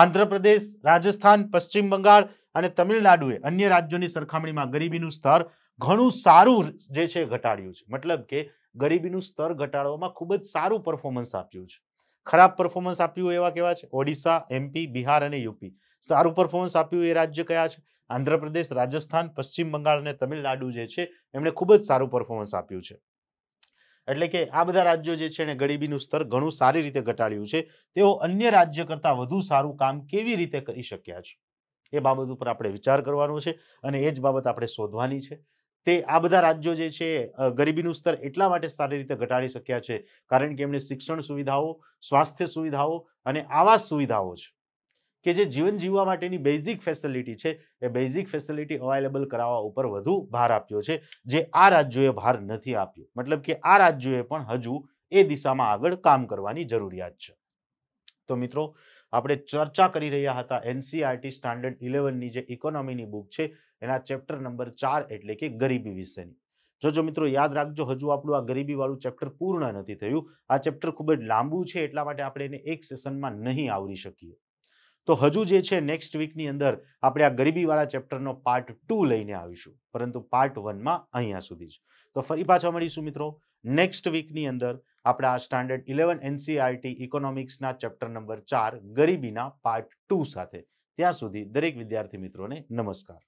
આંધ્રપ્રદેશ રાજસ્થાન પશ્ચિમ બંગાળ અને તમિલનાડુએ અન્ય રાજ્યોની સરખામણીમાં ગરીબીનું સ્તર ઘણું સારું જે છે ઘટાડ્યું છે મતલબ કે ગરીબીનું સ્તર ઘટાડવામાં ખૂબ જ સારું પરફોર્મન્સ આપ્યું છે ખરાબ પરફોર્મન્સ આપ્યું એવા કેવા છે ઓડિશા એમપી બિહાર અને યુપી સારું પરફોર્મન્સ આપ્યું એ રાજ્ય કયા છે આંધ્રપ્રદેશ રાજસ્થાન પશ્ચિમ બંગાળ અને તમિલનાડુ જે છે એમણે ખૂબ જ સારું પરફોર્મન્સ આપ્યું છે એટલે કે આ બધા રાજ્યો જે છે એને ગરીબીનું સ્તર ઘણું સારી રીતે ઘટાડ્યું છે તેઓ અન્ય રાજ્ય કરતાં વધુ સારું કામ કેવી રીતે કરી શક્યા છે એ બાબત ઉપર આપણે વિચાર કરવાનો છે અને એ જ બાબત આપણે શોધવાની છે તે આ બધા રાજ્યો જે છે ગરીબીનું સ્તર એટલા માટે સારી રીતે ઘટાડી શક્યા છે કારણ કે એમણે શિક્ષણ સુવિધાઓ સ્વાસ્થ્ય સુવિધાઓ અને આવાસ સુવિધાઓ છે કે જે જીવન જીવવા માટેની બેઝિક ફેસિલિટી છે એ બેઝિક ફેસિલિટી અવેલેબલ કરાવવા ઉપર વધુ ભાર આપ્યો છે જે આ રાજ્યોએ ભાર નથી આપ્યો મતલબ કે આ રાજ્યોએ પણ હજુ એ દિશામાં આગળ કામ કરવાની જરૂરિયાત છે તો મિત્રો આપણે ચર્ચા કરી રહ્યા હતા એનસીઆરટી સ્ટાન્ડર્ડ ઇલેવનની જે ઇકોનોમીની બુક છે એના ચેપ્ટર નંબર ચાર એટલે કે ગરીબી વિશેની જોજો મિત્રો યાદ રાખજો હજુ આપણું આ ગરીબીવાળું ચેપ્ટર પૂર્ણ નથી થયું આ ચેપ્ટર ખૂબ જ લાંબુ છે એટલા માટે આપણે એને એક સેશનમાં નહીં આવરી શકીએ તો હજુ જે છે નેક્સ્ટ વીકની અંદર આપણે આ ગરીબીવાળા ચેપ્ટરનો પાર્ટ ટુ લઈને આવીશું પરંતુ પાર્ટ વનમાં અહીંયા સુધી જ તો ફરી પાછા મળીશું મિત્રો નેક્સ્ટ વીકની અંદર આપણે આ સ્ટાન્ડર્ડ ઇલેવન એનસીઆરટી ઇકોનોમિક્સના ચેપ્ટર નંબર ચાર ગરીબીના પાર્ટ ટુ સાથે ત્યાં સુધી દરેક વિદ્યાર્થી મિત્રોને નમસ્કાર